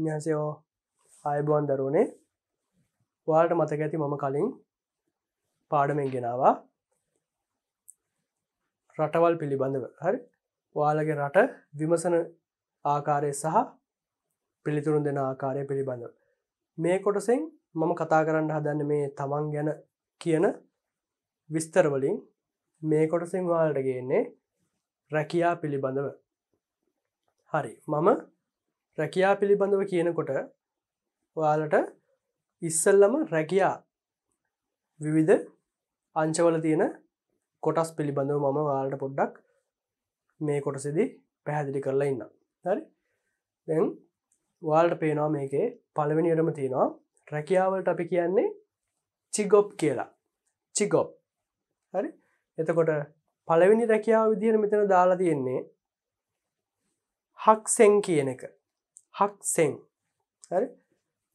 ඥාසයෝ අයබුවන් දරුවනේ වාට මතක ඇති මම කලින් පාඩමෙන් ගෙනවා රටවල් පිළිබඳව හරි වාලගේ රට විමසන ආකාරය සහ පිළිතුරුන් දෙෙන ආකාරය පිළිබඳව මේ කොටසෙන් මම කතා කරන්න හදන්න මේ තමන් ගැන කියන විස්තරවලින් මේ කොටසෙන් වාලට ගන්නේ රැකයා පිළිබඳව හරි මම රැකයා පිළිබඳව කියනකොට ඔයාලට ඉස්සල්ලම රැකයා විවිධ අංචවල තියෙන කොටස් පිළිබඳව මම වාලට පොඩ්ඩක් මේ කොටසිදි පැහැදිලි කරලා ඉන්න හරි දැන් වාල්ට පේනවා මේකේ පළවෙනියටම තියෙනවා රැකියාවලට අපි කියන්නේ චිගොප් කියලා චිගොප් හරි එතකොට පළවෙනි රැකියාව විදිහට මෙතන දාලා තියෙන්නේ හක්සෙන් කියන එක හක් සෙන් හරි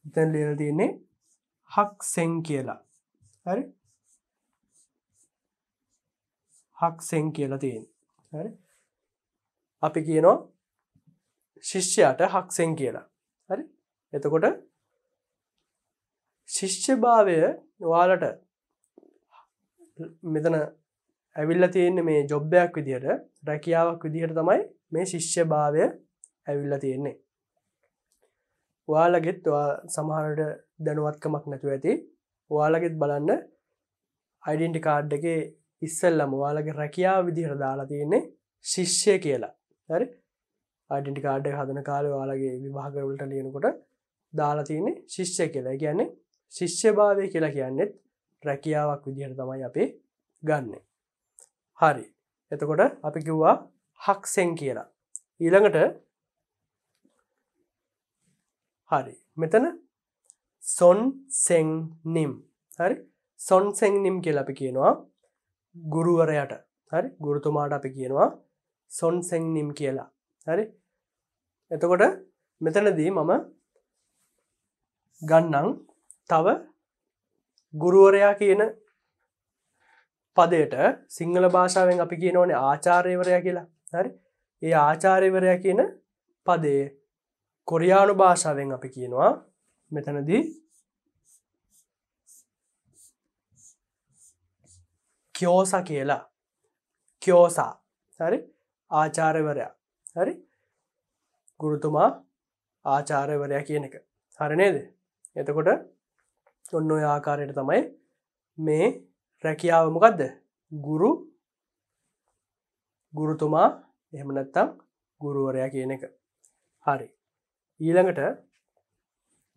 ඉතැන් ලියල තියන්නේ හක් සෙන් කියලා හරි හක් සෙන් කියලා තියෙන් හරි අපි කියනවා ශිෂ්‍යයට හක් සෙන් කියලා හරි එතකොට ශිෂ්‍ය භාවය වාලට මෙතන ඇවිල්ල තියෙන්න මේ ජොබ්බයක් විදිහට රැකියාවක් විදිහට තමයි මේ ශිෂ්‍ය භාවය ඇවිල්ල තියෙන්නේ ඔයාලගෙත් සමහරට දැනුවත්කමක් නැතු ඇති ඔයාලගෙත් බලන්න අයිඩෙන්ටි කාඩ් එක ඉස්සල්ලම ඔයාලගේ රැකියා විදිහර දාලා තියෙන්නේ ශිෂ්‍යය කියලා හරි අඩිටි කාඩ් හදන කාල යාලගේ විභාගරවලට ලියනකොට දාලා තියන්නේ ශිෂ්‍ය කියලා කියන්නේ ශිෂ්‍ය භාවය කියලා කියන්නෙත් රැකියාවක් විදිහට තමයි අපේ ගන්න හරි එතකොට අපි කිව්වා හක්සෙන් කියලා ඊළඟට හරි මෙතන සොන් සෙන් නිම් හරි සොන් සෙන් නිම් කියල අපි කියනවා ගුරුවරයට හරි ගුරුතුමාට අපි කියනවා සොන් සෙන් නිම් කියලා හරි එතකොට මෙතනදී මම ගන්නං තව ගුරුවරයා කියන පදයට සිංහල භාෂාවෙන් අපි කියන ඕනේ ආචාර්යවරයා කියලා හරි ඒ ආචාර්යවරයා කියන පදේ කොරියානු භාෂාවෙන් අපි කියනවා මෙතනදී කියෝස කියලා කියෝසා හරි ආචාරවරයා හරි ගුරුතුමා ආචාරවරයා කියන එක හරි නේද එතකොට ඔන්න ඔය ආකාරයට තමයි මේ රැකියාව මොකක්ද ගුරු ගුරුතුමා එහෙම නැත්තම් ගුරුවරයා කියන එක හරි ඊළඟට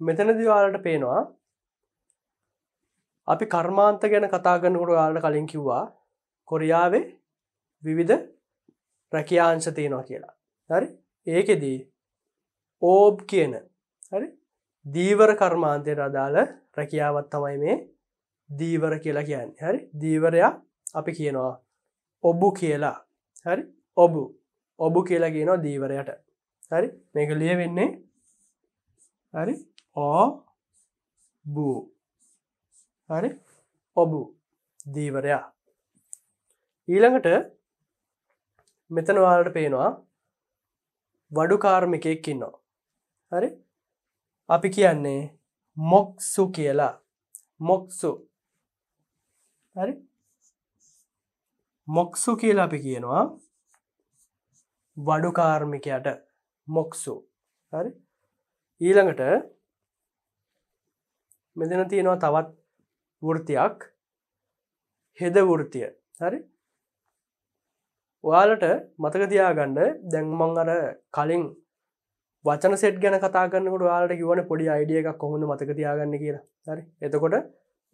මෙතන දිවාලට පේනවා අපි කර්මාන්ත ගැන කතාගන්නකොට යාලට කලින් කිව්වා කොරියාවේ විවිධ රැකියාංශ තියෙනවා කියලා හරි ඒකෙදී ඕබ් කියන හරි දීවර කර්මාන්තයට අදාළ රැකියාවත් තමයි මේ දීවර කියලා කියන්න හරි දීවරයා අපි කියනවා ඔබු කියලා හරි ඔබු ඔබු කියලා කියනවා දීවරයට හරි මේක ලිය වෙන්නේ හරි ඔබූ හරි ඔබු දීවරයා ඊළඟට මෙතන වාලට පේනවා වඩු කාර්මිකයෙක් ඉන්නවා හරි අපි කියන්නේ මොක්සු කියලා මොක්සු හරි මොක්සු කියලා අපි කියනවා වඩු කාර්මිකයට මොක්සු හරි ඊළඟට මෙදන තියෙනවා තවත් වෘතියක් හෙද වෘතිය හරි ඔයාලට මතකතියාගණ්ඩ දැන්මං අර කලින් වචන සෙට් ගැන කතාගන්නකට යාලට කිවන පොඩි අයිඩිය එකක් කොහොඳ මතකතියාගන්න කියලා හරි එතකොට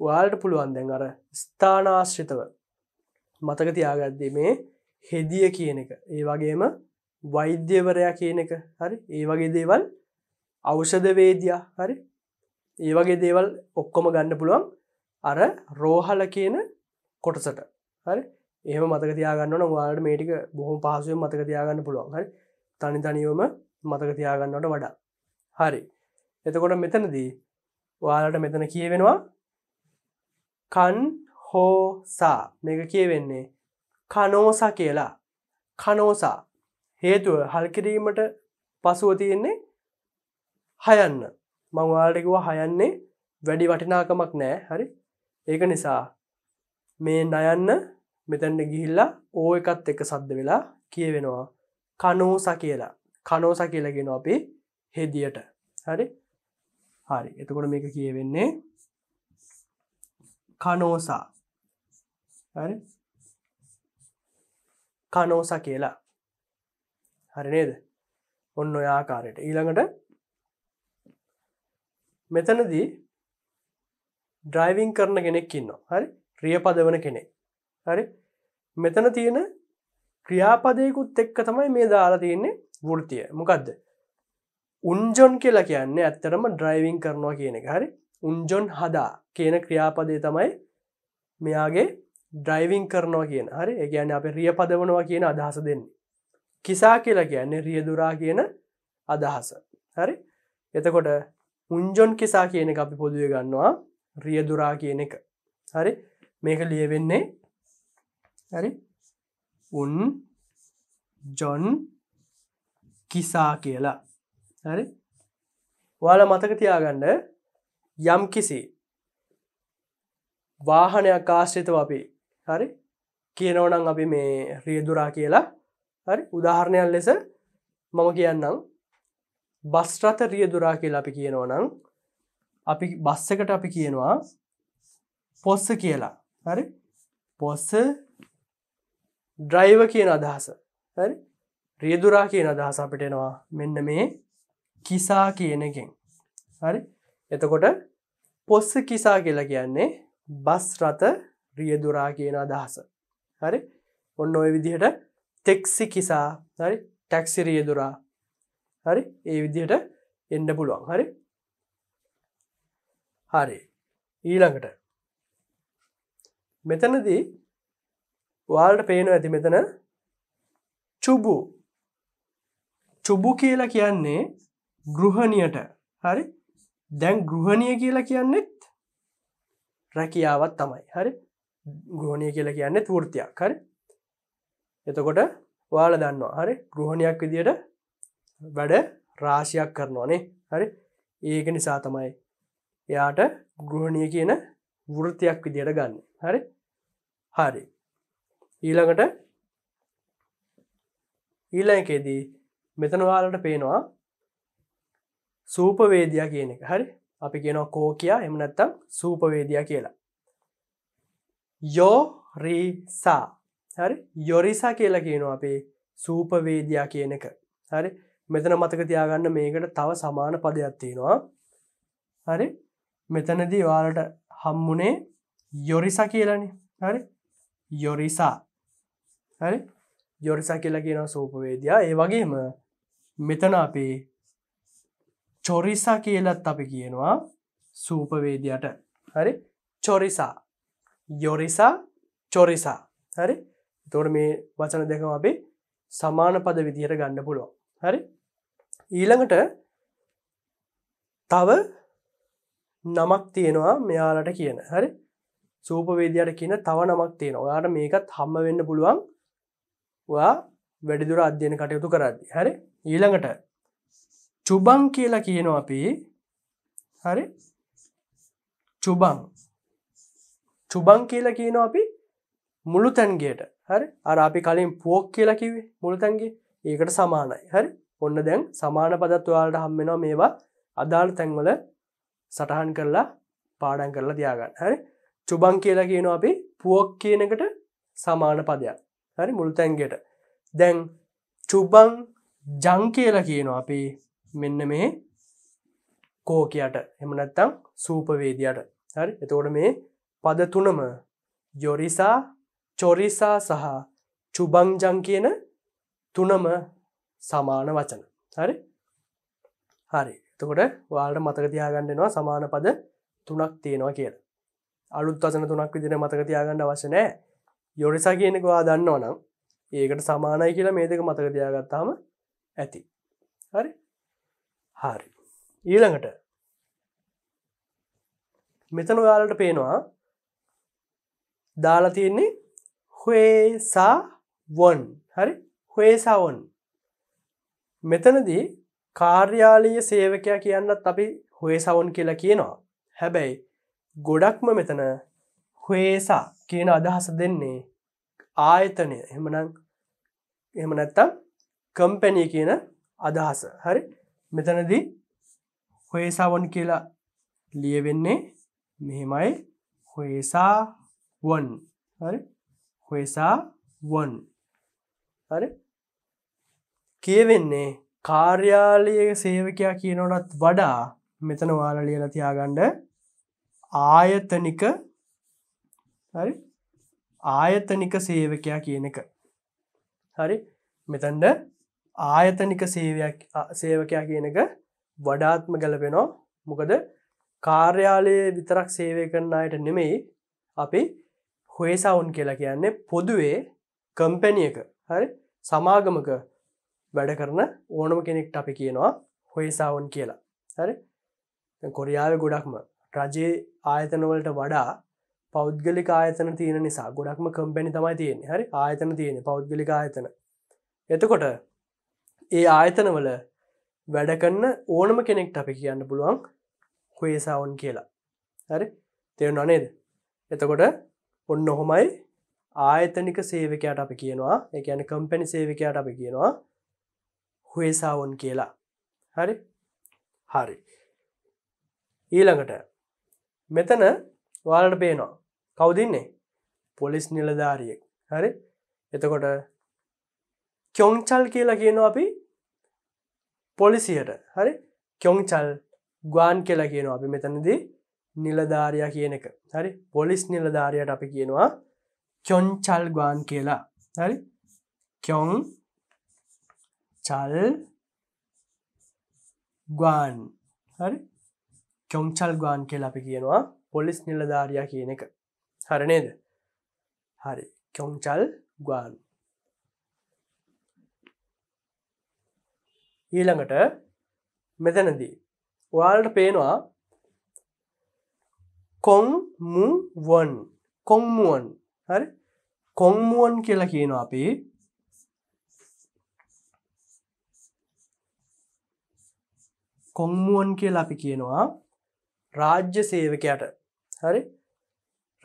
වාලට පුළුවන් දැන් අර ස්ථානාශ්‍රිතව මතකතියාගත්දේ මේ හෙදිය කියන එක ඒ වගේම වෛද්‍යවරයා කියන එක හරි ඒ වගේ දේවල් අවෂධවේදයා හරි ඒ වගේ දේවල් ඔක්කොම ගන්න පුළුවන් අර රෝහල කියන කොටසට හරි ඒම මතකතියාගන්න වාට මේටික බොහොම පහසුවෙන් මතකතියාගන්න පුළුවන් හරි තනි තනිවම මතකතියාගන්නට වඩා හරි එතකොට මෙතනදී වාලට මෙතන කියවෙනවා කන් හෝසා මේක කියවෙන්නේ කනෝසා කියලා කනෝසා හේතුව හල්කිරීමට පසුව තියෙන්නේ හයන්න මංවාලටකිවා හයන්නේ වැඩි වටිනාකමක් නෑ හරි ඒක නිසා මේ නයන්න මෙතැන්ට ගිහිල්ලා ඕ එකත් එක සද්ද වෙලා කියවෙනවා කනෝස කියලා කනෝස කියලගෙන අපි හෙදියට හරි හරි එතකොට මේක කියවෙන්නේ කනෝසා හරි කනෝස කියලා හරි නේද ඔන්න ඔයාකාරයට ඊළඟට මෙතනදී ඩ්‍රයිවිං කරන කෙනෙක් ඉන්න හරි ක්‍රියපද වන කෙනෙක් හරි මෙතන තියෙන ක්‍රියාපදයකුත් එක්ක තමයි මේ දාලා තියන්නේ වෘතිය මොකක්ද උන්ජොන් කියලා කියන්නේ ඇත්තරම ඩ්‍රයිවිං කරනවා කියන එක හරි උන්ජොන් හදා කියන ක්‍රියාපදය තමයි මෙයාගේ ඩ්‍රයිවිං කරනවා කියන හරි එකගැන අප රියපද වනවා කියන අදහස දෙන්නේ කිසා කියලා කියන්නේ රියදුරා කියන අදහස හරි එතකොට උන්ජොන් කෙසා කියන අපි පොදුව ගන්නවා රියදුරා කියන එක හරි මේක ලියවෙන්නේ හරි උන් ජොන් කිසා කියලා හරි වාල මතක තියාගඩ යම් කිසි වාහනයක් ආශ්‍රිතව අපි හරි කියනවනං අපි මේ රියදුරා කියලා හරි උදාහරණයක් ලෙස මම කියන්නම් බස්රත රියදුරා කියලා අපි කියනවා නම් අපි බස්සකට අපි කියනවා පොස්ස කියලා හරි පොස්ස ඩ්‍රයිව කියන අදහස හරි රියදුරා කියන අදහස අපිටෙනවා මෙන්න මේ කිසා කියන එකෙන් හරි එතකොට පොස්ස කිසා කියලා කියන්නේ බස් රත රියදුරා කියන අදහස හරි ඔන්න ඔය විදිහට තෙක්සි කිසා හරි ටැක්සි රියදුරා හරි ඒ විදිහට එන්න පුළුවන් හරි හරි ඊළඟට මෙතනදී වාල්ට පේනු ඇති මෙතන චුබු චුබු කියලා කියන්නේ ගෘහණියට හරි දැන් ගෘහණිය කියලා කියන්නෙත් රැකියාවත් තමයි හරි ගෘහණය කියලා කියන්නේ තෘෘතියක් හරි එතකොට වාල දන්නවා හරි ගෘහණයක් විදියට වැඩ රාශියක් කරනවානේ හරි ඒක නිසා තමයි එයාට ගෘහණිය කියන වෘතියක් විදියට ගන්න හරි හරි ඊළඟට ඊලකේදී මෙතනවාලට පේනවා සූපවේදයා කියන එක හරි අපි කියනවා කෝ කියයා එමනත්තම් සූපවේදයා කියලා යෝරීසා හරි යොරිසා කියලා කියනවා අපේ සූපවේදයා කියන එක හරි මෙතන මතක තියාගන්න මේකට තව සමාන පදයක්ත්තිෙනවා හරි මෙතනදී වාලට හම්මුණේ යොරිසා කියලන හරි යොරිසා හරි යොරිසා කියලා කියන සෝපවේදයා ඒ වගේම මෙතන අපේ චොරිසා කියලත් අපි කියනවා සූපවේදයට හරි චොරිසා යොරිසා චොරිසා හරි තොට මේ වචන දෙකම අපි සමාන පද විදිහයට ගන්න පුළුවන් හරි ඊළඟට තව නමක් තියෙනවා මෙයාලට කියන හරි සූපවේදයට කියන තව නමක් තියෙන ඔයාට මේකත් හම්ම වෙන්න පුළුවන් වා වැඩිදුර අධ්‍යයන කටයුතු කරදදි හරි ඊළඟට චුබං කියලා කියනවා අපි හරි චුබං චුබං කියලා කියනවා අපි මුළු තැන්ගේට හරි අර අපි කලින් පුවක් කියලා කිවේ මුළු තැන්ගේ ඒකට සමානයි හරි ඔන්න දැන් සමාන පදත් ඔයාලට හම්බෙනවා මේවා අදාළ තැන්වල සටහන් කරලා පාඩන් කරලා තියාගන්න හරි චුබන් කියලා කියන අපි පුවක් කියනකට සමාන පදයක් හරි මුළු තැන්ගට දැන් චුබන් ජං කියලා කියනවා අපි මෙන්න මේ කෝකයට එමනත්තම් සූපවේදයට හරි එතෝට මේ පද තුනම යොරිසා චොරිසා සහ චුබංජං කියන තුනම සමාන වචන හරි හරි එතකොට වාල්ට මතක තියාගන්නවා සමාන පද තුනක් තියෙනවා කියල අලුත් වසන තුනක් විදින මතක තියාගන්න වශනෑ යොරිසා කියනෙකවා දන්නවා නම් ඒකට සමානයි කියලා මේ දෙක මතක තියාගත්තාම ඇති හරි හරි ඊළඟට මෙතන ඔයාලට පේනවා දාලා තියෙන්නේ හේසා වන් හරි හේසාවන් මෙතනදී කාර්යාලීය සේවකයා කියන්නත් අපි හොේ සවන් කියලා කියනවා. හැබැයි ගොඩක්ම මෙතන හේසා කියන අදහස දෙන්නේ ආයතනය එමනං එම නැත්තම් කම්පැනිය කියන අදහස හරි මෙතනදී හොයසාවන් කියලා ලියවෙන්නේ මෙහෙමයි හොයසා වන් හරි හොයසා වන් හරි කියවෙන්නේ කාර්යාලයේ සේවකයා කියනොටත් වඩා මෙතන වාල ලියල තියාගණ්ඩ ආයතනික හරි ආයතනික සේවකයා කියන එක හරි මෙතන්ඩ ආයතනික සේවයක් සේවකයා කියනක වඩාත්ම ගැලපෙනෝ මොකද කාර්යාලයේ විතරක් සේවය කරන අයට නෙමෙයි අපි හොේසවුන් කියලා කියන්නේ පොදුවේ කම්පැනියක හරි සමාගමක වැඩ කරන ඕනම කෙනෙක්ට අපි කියනවා හොයසාවන් කියලා හරි කොරියාව ගොඩක්ම රජයේ ආයතනවලට වඩා පෞද්ගලි ආයතන තියෙන නිසා ගොඩක්ම කම්පැනි තමයි තියෙන හරි ආයතන තියෙන පෞද්ගලි ආයතන එතකොට ඒ ආයතනවල වැඩකන්න ඕනම කෙනෙක්ට අපි කියන්න පුළුවන් හොයසාවන් කියලා හරි තෙවන අනේද එතකොට ඔන්න ඔහොමයි ආයතනික සේවකයාට අපි කියනවා එකන කම්පැනි සේවකයාට අපි කියනවා හුවේසාවුන් කියලා හරි හරි ඊළඟට මෙතන වාලට පේනවා කවදින්නේ පොලිස් නිලධාරියෙක් හරි එතකොට චොංචල් කියලා කියනවා අපි පොලිසියට හරි චොංචල් ගවාන් කියලා කියනවා අපි මෙතනදී නිලධාරයා කියන එක හරි පොලිස් නිලධාරයට අපි කියනවා චොංචල් ගවාන් කියලා හරි චොං චල් ගාන් හරි චොංචල් ගාන් කියල අපි කියනවා පොලිස් නිලධාරයා කියන එක හරනේද හරි චොංචල් ගාන් ඊළඟට මෙතනදී වාල්ට පේනවා කොංමුවන් කොංමුවන් හරි කොංමුවන් කියලා කියනවා අපේ කොම්මුවන් කිය අපි කියනවා රාජ්‍ය සේවකයට හරි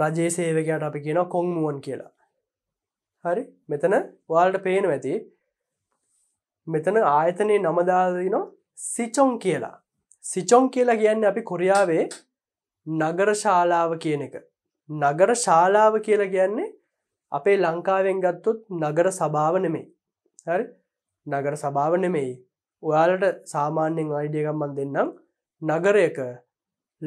රජයේ සේවකයට අපි කියන කොංමුවන් කියලා හරි මෙතන වාල්ට පේනු ඇති මෙතන ආයතනයේ නමදාදන සිචොන් කියලා සිචොන් කියලා කියන්න අපි කොරියාවේ නගර ශාලාව කියන එක නගර ශාලාව කියලා කියන්නේ අපේ ලංකාවෙන් ගත්තොත් නගර සභාව නෙමෙයි හරි නගර සභාව නෙමෙයි ඔයාලට සාමාන්‍යෙන් අයිඩියකම්මන් දෙන්නම් නගරයක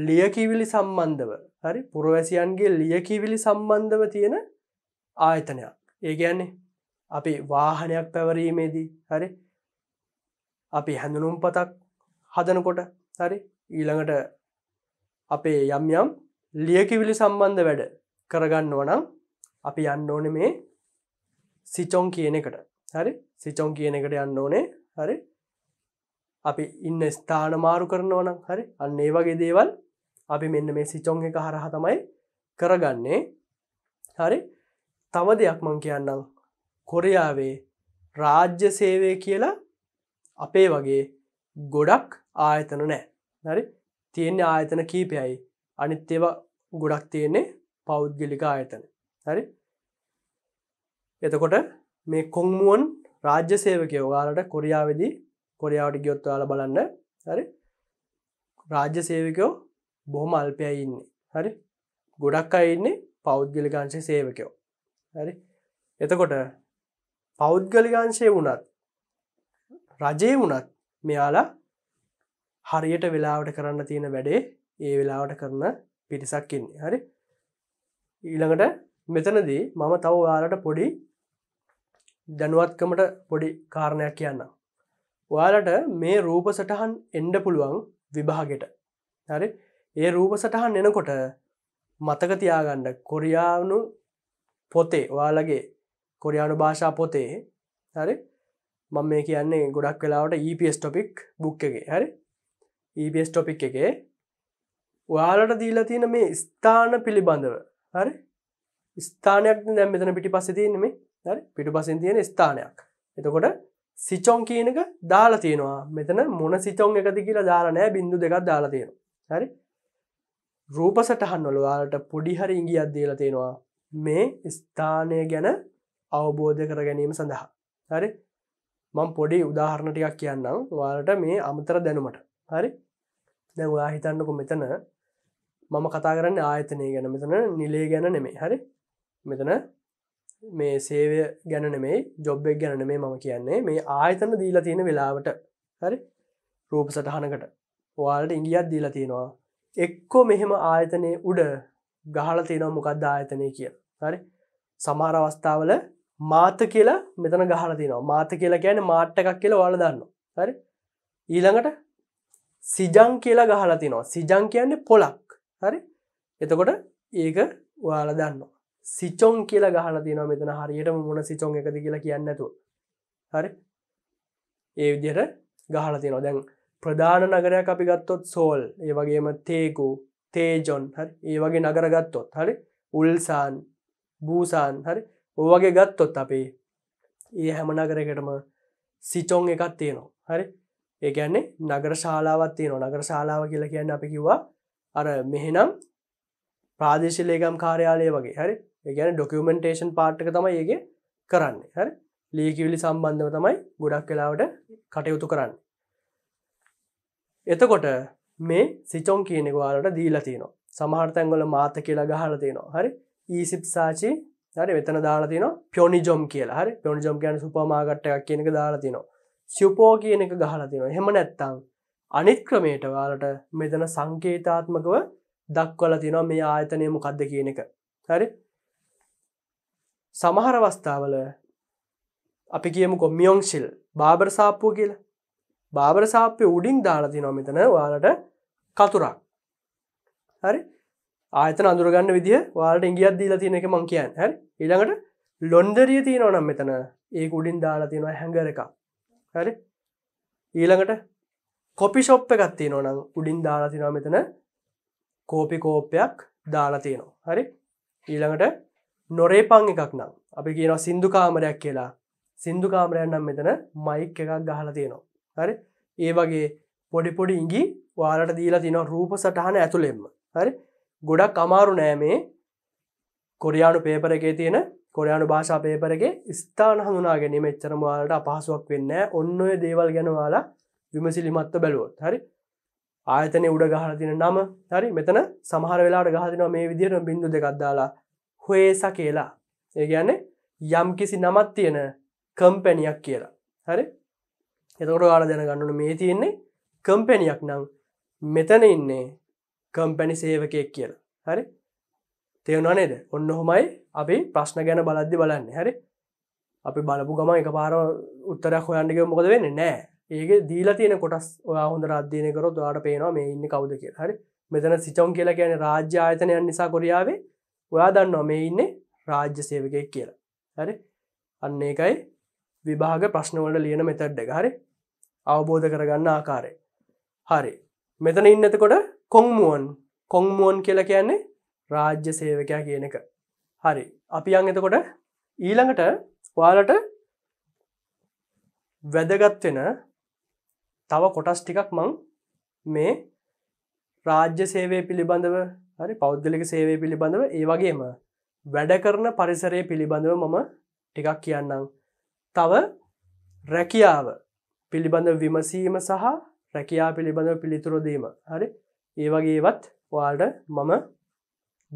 ලියකිවිලි සම්බන්ධව හරි පුරවැසියන්ගේ ලියකිවිලි සම්බන්ධව තියෙන ආයතනයක් ඒ කියන්නේ අපි වාහනයක් පැවරීමේදී හරි අපි හැඳුනුම් පතක් හදනකොට හරි ඊළඟට අපේ යම් යම් ලියකිවිලි සම්බන්ධ වැඩ කරගන්න වනම් අපි යන්න ඕන මේ සිචොන් කියන එකට හරි සිචොන් කියන එකට යන්න ඕනේ හරි අපි ඉන්න ස්ථාන මාරු කරනවා නම් හරි අන්න ඒ වගේ දේවල් අපි මෙන්න මේ සිචොන් එක හරහ තමයි කරගන්නේ හරි තව දෙයක් මං කියන්නම් කොරයාවේ රාජ්‍ය සේවය කියලා අපේ වගේ ගොඩක් ආයතන නෑ හරි තියෙන්නේ ආයතන කීපයයි අනිත් ඒවා ගොඩක් තියෙන්නේ පෞද්ගලික ආයතන හරි එතකොට මේ කොංමුවන් රාජ්‍ය සේවකය ඔයාලට කොරියාවදී කොරයාවට ගියොත්වාල බලන්න හරි රාජ්‍ය සේවකෝ බොහොම අල්පය ඉන්නේ හරි ගොඩක් අයින්නේ පෞද්ගලිකාංශය සේවකයෝ හරි එතකොට පෞද්ගලිකාංශය වුණත් රජය වුණත් මෙයාලා හරියට වෙලාවට කරන්න තියෙන වැඩේ ඒ වෙලාවට කරන පිරිසක්කින්නේ හරි ඊළඟට මෙතනදී මම තව යාලට පොඩි දැනුවත්කමට පොඩි කාරණයක් කියන්න ඔයාලට මේ රූප සටහන් එන්ඩ පුළුවන් විභාගෙට හරි ඒ රූප සටහන් එනකොට මතක තියාගණ්ඩ කොරියානු පොතේ ඔයාලගේ කොරියානු භාෂා පොතේ හරි මම මේ කියන්නේ ගොඩක් වෙලාවට EPS ටොපික් බුක් එක හරි EPS ටොපික් එක ඔයාලට දීලා තියෙන මේ ස්ථාන පිළිබඳව හරි ස්ථානයක් දැම් මෙතන පිටි පස්සතියනෙ හරි පිටු පසින් තියෙන ස්ථානයක් එතකොට සිචොන් කියනක දාලා තියෙනවා මෙතන මොන සිචොන් එකති කියලා දාලා නෑ බිඳු දෙකක් දාලා තියෙනවා හරි රූප සටහන්වලවාලට පොඩිහරි ඉංගියත් දේලා තියෙනවා මේ ස්ථානය ගැන අවබෝධ කර ගැනීම සඳහා හරි මං පොඩි උදාහරණ ටිකක් කියන්නම් වාලට මේ අමතර දැනුමට හරි දැවා හිතන්නකු මෙතන මම කතා කරන්න ආයතනය ගැන මෙතන නිලේ ගැන නෙමේ හරි මෙතන මේ සේවය ගැන මේ ජොබ්බෙක් ගැන මේ මම කියන්නේ මේ ආයතන දීලා තියෙන වෙලාවට හරි රූප සටහනකට ඔයාලට ඉංගියත් දීලා තියෙනවා එක්කෝ මෙහෙම ආයතනය උඩ ගහල තියෙනවා මොකක්ද ආයතනය කිය හරි සමාර අවස්ථාවල මාත කියලා මෙතන ගහල තිනවා මාත කියලා කියන මාට්ට එකක් කියලා වාල දන්න හරි ඊළඟට සිජං කියලා ගහලා තිනවා සිජං කියන්නේ පොලක් හරි එතකොට ඒක වාල දන්නවා සිචොන් කියලා ගහන තින මෙතන හරියටම මොන සිචොන් එකද කියලා කියන්නතු හරි ඒ විදියට ගහල තිනෝ දැන් ප්‍රධාන නගරයක් අපි ගත්තොත් සෝල් ඒ වගේම තේකු තේජොන් හරි ඒ වගේ නගර ගත්තොත් හරි උල්සාන් බූසාන් හරි ඔවගේ ගත්තොත් අපේ ඒ හැම නගරකටම සිචොන් එකත් තියෙනවා හරි ඒගැන්නේ නගර ශාලාවත් තියෙන නගර ශාලාව කියලා කියන්න අපි කිවා අර මෙහෙනම් ප්‍රාදේශලේගම් කාර්යාලය වගේ හරි ගැන ඩොකමෙන්ටේෂන් පාර්ට්ක තමයි ඒගේ කරන්න හරි ලීකිවිලි සම්බන්ධව තමයි ගොඩක් කලාවට කටයුතු කරන්න එතකොට මේ සිචොන් කියනෙකවාලට දීලා තියනවා සමහර්තැන්ගොල මාත කියලා ගහල තියෙනවා හරි ඊසිප් සාචි හරි වෙතන දාලා තින පියොනි ජොම් කියලා හරි පියොනි ජොම් කියන සුපමාගට්ටයක් කියනක දාලා තිනවා සියපෝ කියන එක ගහලා තිනවා හෙම නැත්තං අනිත් ක්‍රමයට වාලට මෙතන සංකේතාත්මකව දක්වල තිනවා මේ ආයතනයම කද්ද කියන එක හරි සමහර අවස්ථාවල අපි කියමුකො මියොංශිල් බාබර සාප්පුුව කියලා බාබර සාප්‍ය උඩින් දාලති නොමිතන වාලට කතුරක් හරි ආතන අඳුරගන්න විදි වාලට ඉගියත් දීලා තියෙන එක මං කියන් හැ ඉළඟට ලොන්දරිය තියෙන නම් මෙතන ඒ උඩින් දාලා තියෙනවා හැඟර එක හරි ඊළඟට කොපි ශොප් එකත් තියෙනවා නම් උඩින් දාලා තිනවා මෙතන කෝපි කෝප්පයක් දාලා තියෙනවා හරි ඊළඟට නොරේපං එකක් නම් අපි කියන සින්දුකාමරයක් කියලා සින්දුකාමරයන්නම් මෙතන මයික් එකක් ගහල තියෙනවා හරි ඒ වගේ පොඩිපොඩි ඉංගි වාලට දීලා තින රූප සටහන ඇතුළෙෙම හරි ගොඩක් අමාරු නෑමේ කොරියානු පේපර එකේ තියෙන කොරයානු භාෂා පේපරගේ ස්ථාන හඳුනා ගැනීම එච්චරම වාලට අපහසුවක් වෙන්න ඔන්න ඔය දේවල් ගැනවාලා විමසිලිමත්ත බැලුවොත් හරි ආයතනය උඩ ගහල තින නම හරි මෙතන සමහර වෙලාට ගහතිනවා මේ විදිහට බිඳු දෙකක්දාලා හොේස කියලා ඒ කියන්නේ යම් කිසි නමත් තියෙන කම්පැනියක් කියලා හරි එතකොට ආල දෙන ගන්නන මේ තියෙන්නේ කම්පැනියක් නම් මෙතන ඉන්නේ කම්පැනි සේවකයක් කියලා හරි තේවුණා නේද ඔන්න හොමයි අපි ප්‍රශ්න ගැන බලද්දි බලන්න හරි අපි බලපු ගම එක පාර උත්තරයක් හොයන්ඩික මොකද වෙන්න නෑ ඒක දීලා තියෙන කොටස් ඔයා හොඳ රාධ්‍යයනකරොත් වාට පේනවා මේ ඉන්න කවුද කිය හරි මෙතන සිචවන් කියලා කියන රාජ්‍ය ආයතනයන් නිසා කොරියාවේ ඔයා දන්න නොමේ ඉන්න රාජ්‍ය සේවකය කියලා හරි අන්න එකයි විභාග ප්‍රශ්නවලට ලියන මෙතැඩ්ඩ හරි අවබෝධ කරගන්න ආකාරය හරි මෙතන ඉන්නතකොට කොංමුවන් කොංමුවන් කියලා කියන්නේ රාජ්‍ය සේවකයා කියන එක හරි අපි අං එතකොට ඊළඟට වාලට වැදගත්වෙන තව කොටස් ටිකක් මං මේ රාජ්‍ය සේවය පිළිබඳව හරි පෞද්ගලික සේවය පිළිබඳව ඒ වගේම වැඩ කරන පරිසරය පිළිබඳව මම ටිකක් කියන්නම්. තව රැකියාව පිළිබඳ විමසීම සහ රැකයා පිළිබඳව පිළිතුරදීම හරි ඒ වගේවත් වාල්ඩ මම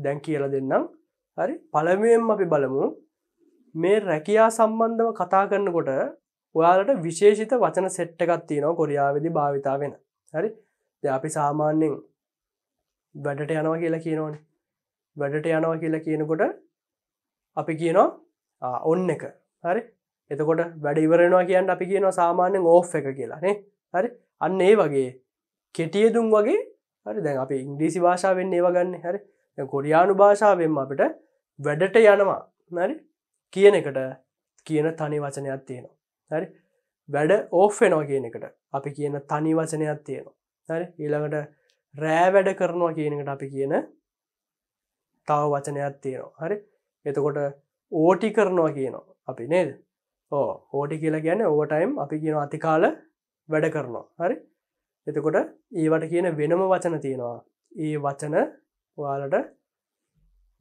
දැන් කියල දෙන්නම් හරි පළමුුවෙන් අපි බලමු මේ රැකයා සම්බන්ධව කතා කරන්නකොට ඔයාලට විශේෂිත වචන සෙට්ටකත්ති නෝ කොරියාවෙදි භාවිතා වෙන හරි ද අපි සාමාන්‍යෙන් වැඩට යනවා කියලා කියනවනේ වැඩට යනවා කියලා කියනකොට අපි කියනවා ඔන්න එක හරි එතකොට වැඩ ඉවරෙනවා කියන්න අපි කියනවා සාමාන්‍යෙන් ඕ් එක කියලානේ හරි අන්න ඒ වගේ කෙටියදුම් වගේ හරි දැන් අපි ඉංග්‍රීසි භාෂාවෙන් ඒව ගන්න හරි කොඩියානු භාෂාවෙන්ම අපිට වැඩට යනවා හරි කියන එකට කියන තනි වචනයක් තියෙනවා හරි වැඩ ඕෆෙනෝ කියන එකට අපි කියන තනි වචනයක් තියෙනවා හරි ඊළඟට රෑ වැඩ කරනවා කියනකට අපි කියන තව වචනයක් තියෙනවා හරි එතකොට ඕටි කරනවා කියනවා අපි නේද ඕ ඕටි කියලා ගැන ඕවටයිම් අපි කියන අතිකාල වැඩ කරනවා හරි එතකොට ඒවට කියන වෙනම වචන තියෙනවා ඒ වචන ඔයාලට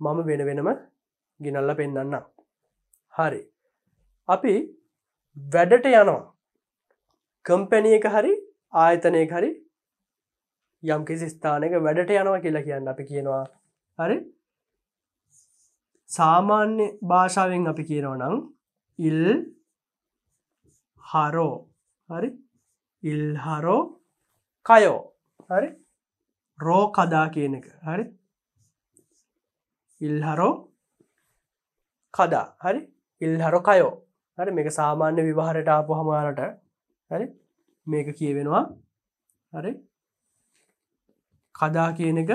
මම වෙන වෙනම ගිනල්ල පෙන්න්න හරි අපි වැඩට යනවා කම්පැනියක හරි ආයතනය හරි යම් කිසි ස්ථානක වැඩට යනවා කියලා කියන්න අපි කියනවා හරි සාමාන්‍ය භාෂාවෙන් අපි කියනවා නම් ඉල් හරෝ හරි ඉල්හරෝ කයෝ හරි රෝ කදා කියන එක හරි ඉල්හරෝ කදා හරි ඉල්හරෝ කයෝ හරි මේක සාමාන්‍ය විවාහරට ආපු හමාරට හරි මේක කියවෙනවා හරි කදා කියන එක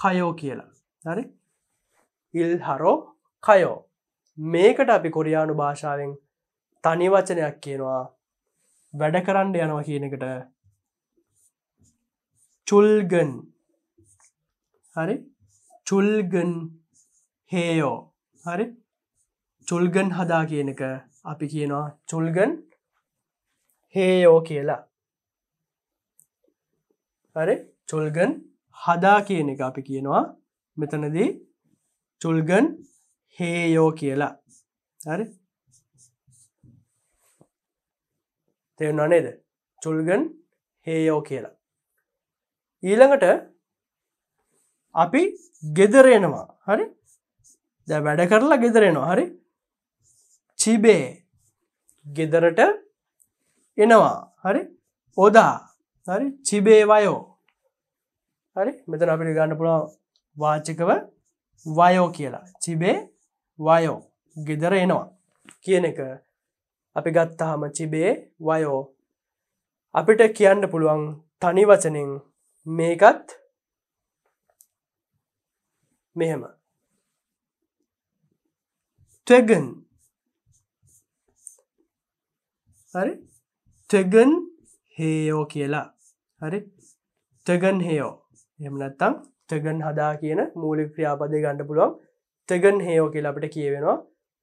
කයෝ කියලා හරි ඉල් හරෝ කයෝ මේකට අපි කොරියානු භාෂාවෙන් තනි වචනයක් කියනවා වැඩ කරන්න යනවා කියන එකට චුල්ගන් හරි චුල්ගන් හේයෝ හරි චුල්ගන් හදා කියන එක අපි කියනවා චුල්ගන් හේයෝ කියලා හරි චොල්ගන් හදා කියන එක අපි කියනවා මෙතනදී චුල්ගන් හේයෝ කියලා හරි තෙවුණා නේද චුල්ගන් හේයෝ කියලා ඊළඟට අපි ගෙදරෙනවා හරි ද වැඩ කරලා ගෙදරෙනවා හරි චිබේ ගෙදරට එනවා හරි ඕදා හරි චිබේ වයෝ හරි මෙතන අපිට ගන්න පුළුව වාචකව වයෝ කියලා චිබේ වයෝ ගෙදර එනවා කියන එක අපි ගත්තාහම චිබේ වයෝ අපිට කියන්න පුළුවන් තනි වචනෙන් මේකත් මෙහෙම තෙගන් හරි තෙගන් හේයෝ කියලා හරි තෙගන් හේයෝ එමනත්තං තගන් හදා කියන මූලික ක්‍රියාපදය ගණඩ පුළුවන් තගන් හේෝ කියලා අපට කියවෙනවා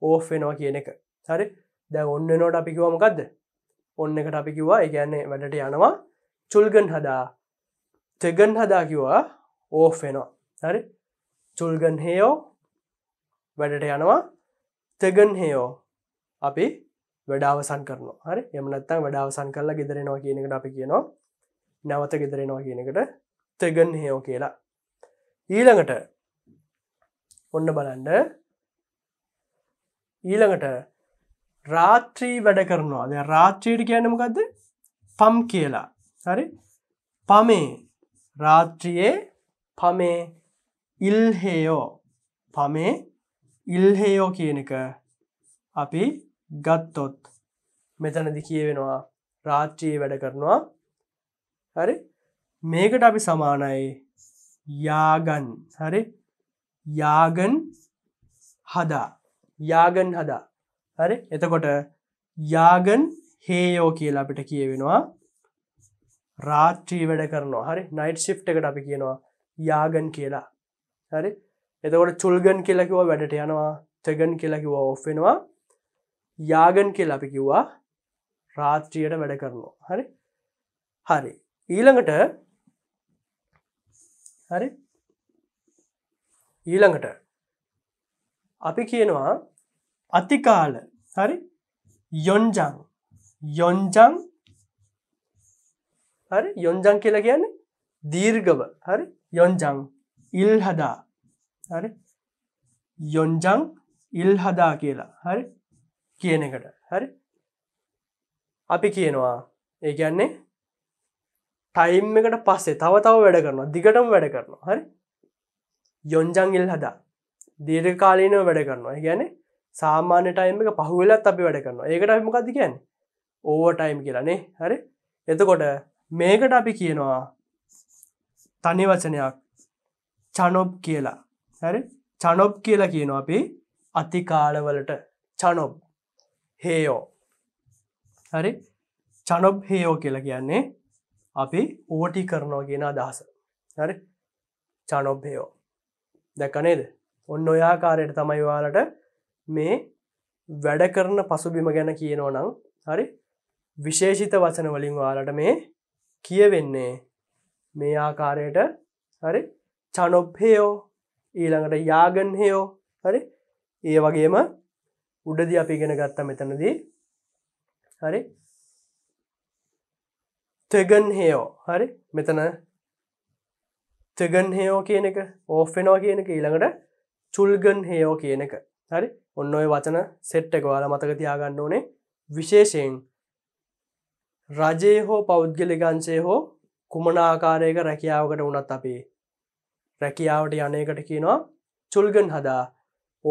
ඕෆ් වෙනවා කියන එක හරි දැ ඔන්න නෝට අපිකිවා මොකක්ද ඔන්න එකට අපි කිවා ඒගැන්නේ වැඩට යනවා චුල්ගන් හදා තෙගන් හදා කිවා ඕෆ් වෙනවා හරි චුල්ගන් හේෝ වැඩට යනවා තෙගන් හේෝ අපි වැඩාවසන් කරනවා හරි එමනත්තං වැඩාවසන් කරලා ගෙදරෙනවා කියන එකට අපි කියනවා නැවත ගෙදරෙනවා කියන එකට තෙගන් හයෝ කියලා ඊළඟට ඔන්න බලන්න ඊළඟට රාත්‍රී වැඩ කරනවා ද රාත්‍රීට කියන්නමකක්ද පම් කියලා හරි පමේ රාත්‍රියයේ පමේ ඉල්හයෝ පමේ ඉල්හයෝ කියන එක අපි ගත්තොත් මෙතනදි කියවෙනවා රාත්‍රී වැඩ කරනවා හරි මේකට අපි සමානයි යාගන් හරි යාගන් හදා යාගන් හදා හරි එතකොට යාගන් හේයෝ කියලා අපිට කියවෙනවා රාත්‍රී වැඩ කරනවා හරි නයිට් ශිප් එකට අපි කියනවා යාගන් කියලා හරි එතකොට චුල්ගන් කියලකිව වැඩට යනවා තගන් කියලකිව ඔෆෙනවා යාගන් කියල අපි කිව්වා රාත්‍රියයට වැඩ කරනවා හරි හරි ඊළඟට හරි ඊළඟට අපි කියනවා අතිකාල හරි යොන්ජං යොන්ජං හරි යොන්ජං කියලා කියන්නේ දීර්ගව හරි යොන්ජං ඉල්හදා හරි යොන්ජං ඉල්හදා කියලා හරි කියන එකට හරි අපි කියනවා ඒ කියන්නේ ටයිම් එකට පස්සේ තව තව වැඩ කරනවා දිගටම වැඩ කරනවා හරි යොන්ජංගල් හදා දීර්කාලීනව වැඩ කරනවා ගැන සාමාන්‍ය ටයිම් එක පහුවෙලත් අපි වැඩ කරනවා ඒකට අපිමකක්ද කියන්න ඕව ටයිම් කියලනේ හරි එතකොට මේකට අපි කියනවා තනි වචනයක් චනොප් කියලා හරි චනොප් කියලා කියනවා අපි අතිකාලවලට චනොප් හේයෝ හරි චනොප් හේයෝ කියලා කියන්නේ අපි ඕටි කරනවා කියෙන අදහස හරි චනොබ්බයෝ දැකනේද ඔන්න ඔයාකාරයට තමයි වාලට මේ වැඩ කරන පසුබිම ගැන කියනෝ නම් හරි විශේෂිත වචන වලින් වාලට මේ කියවෙන්නේ මේ ආකාරයට හරි චනොබ්හයෝ ඊළඟට යාගන්හයෝ හරි ඒ වගේම උඩදි අපි ගෙන ගත්ත මෙතනදී හරි තෙගන් හයෝ හරි මෙතන තෙගන් හයෝ කියන එක ඕෆෙනෝ කියන එක ඊළඟට චුල්ගන් හයෝ කියන එක හරි ඔන්න ඔය වචන සෙට් එක වාල මතක තියාගන්න ඕනේ විශේෂයෙන් රජයේ හෝ පෞද්ගලිකංශය හෝ කුමන ආකාරයක රැකියාවකට වනත් අපේ රැකියාවට යනයකට කියනවා චුල්ගන් හදා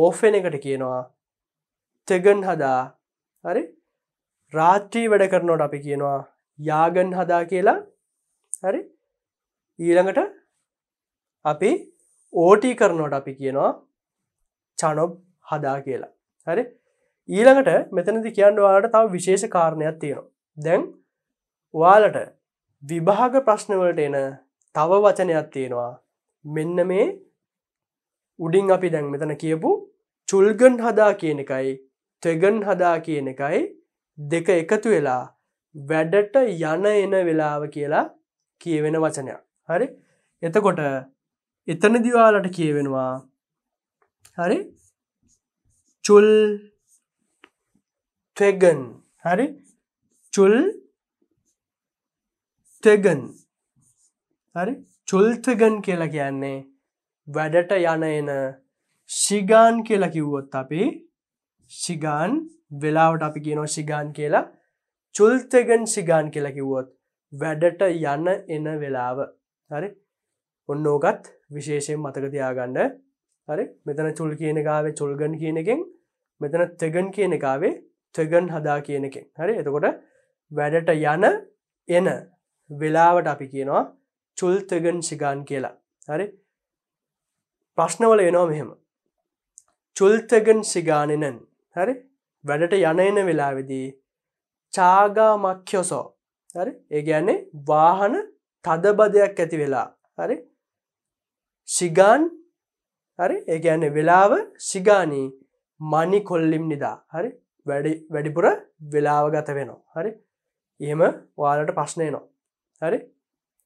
ඕෆෙන එකට කියනවා තෙගන් හදා හරි රාත්‍රී වැඩ කරනොට අපි කියනවා යාගන් හදා කියලා හරි ඊළඟට අපි ඕටි කරනොට අපි කියනවා චනොබ් හදා කියලා හරි ඊළඟට මෙතනති කියන්න වාට තව විශේෂ කාරණයක් තියෙනවා දැන් වාලට විභාග ප්‍රශ්නවලට එන තව වචනයක් තියෙනවා මෙන්න මේ උඩින් අපි දැන් මෙතන කියපු චුල්ගන් හදා කියන එකයි තෙගන් හදා කියන එකයි දෙක එකතු වෙලා වැඩට යන එන වෙලාව කියලා කියවෙන වචනයක් හරි එතකොට එතන දිවාලට කියවෙනවා හරි චුල් තෙගන් හරි චුල් තෙගන් හරි චුල්තගන් කියලා කියන්නේ වැඩට යන එන ශිගාන් කියලා කිව්වොත් අපි ශිගාන් වෙලාවට අපි කියනෝ ශිගාන් කියලා චුල්තගන් සිගාන් කියලා කිව්වොත් වැඩට යන්න එන වෙලාව හරි ඔන්න ඕකත් විශේෂයෙන් මතකතියාගන්න හරි මෙතන චුල් කියන කාවේ චුල්ගන් කියන එකෙන් මෙතන තෙගන් කියන කාවේ තෙගන් හදා කියන එකෙන් හරි එතකොට වැඩට යන එන වෙලාවට අපි කියනවා චුල්තගන් සිගාන් කියලා හරි ප්‍රශ්නවල එනවා මෙහෙම චුල්තගන් සිගානනන් හරි වැඩට යන එන වෙලාවෙදී චාගා මක්්‍යෝසෝ හරි ඒ ගැන්නේ වාහන තදබදයක් ඇති වෙලා හරි සිිගාන් හරි ඒ ගැන වෙලාව සිගානී මනි කොල්ලිම් නිදා හරි වැඩි වැඩිපුර වෙලාව ගත වෙනවා හරි එහෙම වාලට ප්‍රශ්නය නවා හරි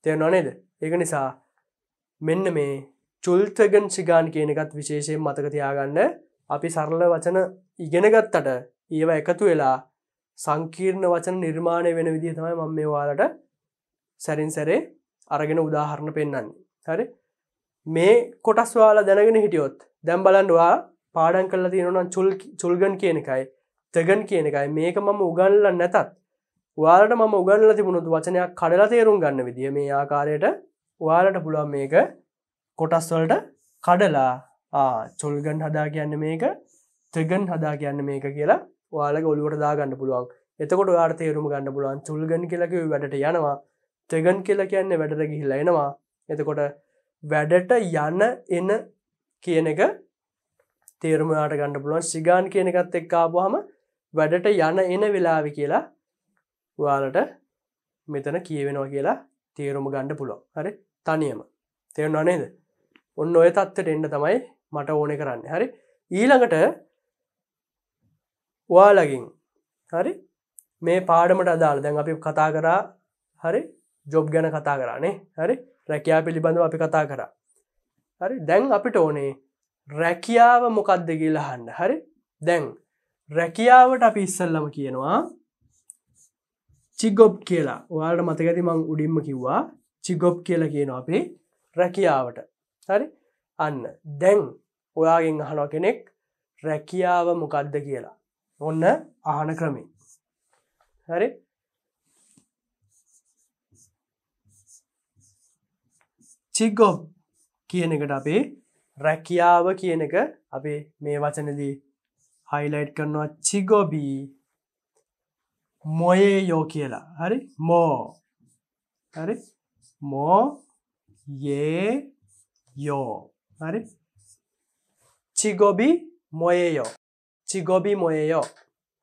තෙරනවා නේද ඒක නිසා මෙන්න මේ චුල්තගන් සිගාන් කියන එකත් විශේෂයෙන් මතක තියාගන්න අපි සරල වචන ඉගෙනගත්තට ඒව එකතු වෙලා සංකීර්ණ වචන නිර්මාණය වෙන විදිහ තමයි මම මේ වාලට සැරින් සැරේ අරගෙන උදාහරණ පෙන්න්නන්නේ හරි මේ කොටස් වාලා දැනගෙන හිටියොත් දැම් බලන්ඩවා පාඩන් කල්ලා තියෙනනම් චුල්ගන් කියන එකයි තගන් කියන එකයි මේක මම උගන්නල නැතත් වාලට මම උගන්නල තිබුණුත් වචනයක් කඩලා තේරුම් ගන්න විදිිය මේ ආකාරයට වාලට පුළුවන් මේක කොටස්වලට කඩලා චොල්ගන් හදා කියන්න මේක තගන් හදා කියන්න මේක කියලා වාල ගොලුවට දාගන්න පුළුවන් එතකොට වාර්ත තේරුම් ගන්න පුළුවන් චුල්ගන් කියලක වැඩට යනවා තෙගන් කියලා කියන්නේ වැඩට ගිහිල්ල එනවා එතකොට වැඩට යන්න එන්න කියන එක තේරමයාට ගන්න පුළුවන් සිගාන් කියන එකත් එක්කාපුහම වැඩට යන එන වෙලාව කියලා වාලට මෙතන කියවෙනවා කියලා තේරුම ගණ්ඩ පුළො හරි තනියම තේරුණා නේද ඔන්න ඔය තත්වට එන්න තමයි මට ඕනෙ කරන්න හරි ඊළඟට වාලගින් හරි මේ පාඩමට අදාල් දැන් අපි කතා කරා හරි ජොබ් ගැන කතා කරන්නේ හරි රැකයා පිළිබඳව අපි කතා කරා හරි දැන් අපිට ඕනේ රැකියාව මොකක්ද කියලා හන්න හරි දැන් රැකියාවට අපි ඉස්සල්ලම කියනවා චිගොබ් කියලා ඔයාලට මතකඇති මං උඩින්ම කිව්වා චිගොබ් කියලා කියනවා අපේ රැකියාවට හරි අන්න දැන් ඔයාගෙන් අහනො කෙනෙක් රැකියාව මොකක්ද කියලා ඔන්න අහන ක්‍රමේ හරි චිග්ගෝ කියන එකට අපේ රැකියාව කියන එක අපේ මේ වචනදී හයිලයිට් කරනවා චිගෝබී මොයේ යෝ කියලා හරි මෝ හරි මෝ ඒ යෝ හරි චිගොබි මොයයෝ චිගොබි මොයයෝ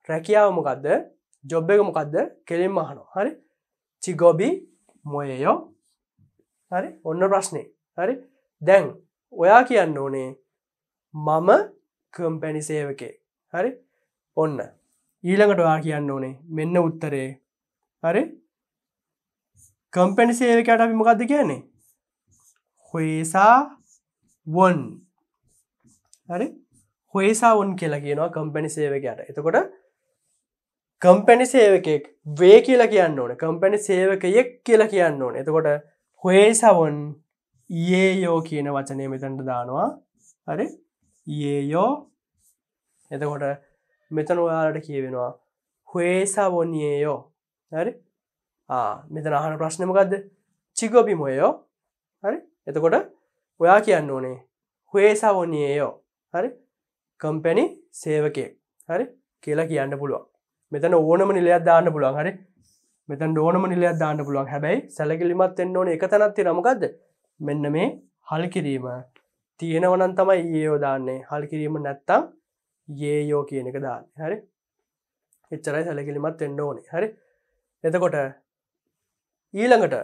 රැකියාවමකක්ද ජොබ් එක මොකක්ද කෙලින් මහනෝ හරි චිගොබි මොයයෝ හරි ඔන්න ප්‍රශ්නය හරි දැන් ඔයා කියන්න ඕනේ මම කම්පැණි සේවකේ හරි ඔන්න ඊළඟට ඔයා කියන්න ඕනේ මෙන්න උත්තරේ හරි කම්පැණි සේවකට අපි මොකක්ද කියන්නේ හොේසා වන් හරි හොේසාවුන් කියලා කියනවා කම්පැනි සේවකයට එතකොට කම්පැනි සේවකෙක් වේ කියලා කියන්න ඕන කම්පැනි සේවකයෙක් කියලා කියන්න ඕන එතකොට හොේසවන් ඒ යෝ කියන වචනය මෙතැන්ට දානවා හරි ඒ යෝ එතකොට මෙතන ඔයාලට කියවෙනවා හේසාවොනියයෝ හරි මෙතන අහන ප්‍රශ්නමකක්ද චිගොබිමොයෝ හරි එතකොට ඔයා කියන්න ඕනේ හේසාවොනියයෝ හරි කම්පැනි සේවකේ හරි කියලා කියන්න පුළුවන් මෙතන ඕනම නිලයක් දාන්න පුළුවන් හරි මෙතන් ඕනම නිලයක් දාන්න පුළුවන් හැබැයි සැලකිලිමත් එන්න ඕන එක තැනත්ති නමකක්ද මෙන්න මේ හල් කිරීම තියෙනවනන් තමයි ඒයෝ දාන්නේ හල් කිරීම නැත්තම් ඒයෝ කියන එක දාන්න හරි එච්චරයි සැලකිලිමත් එන්න ඕනේ හරි එතකොට ඊළඟට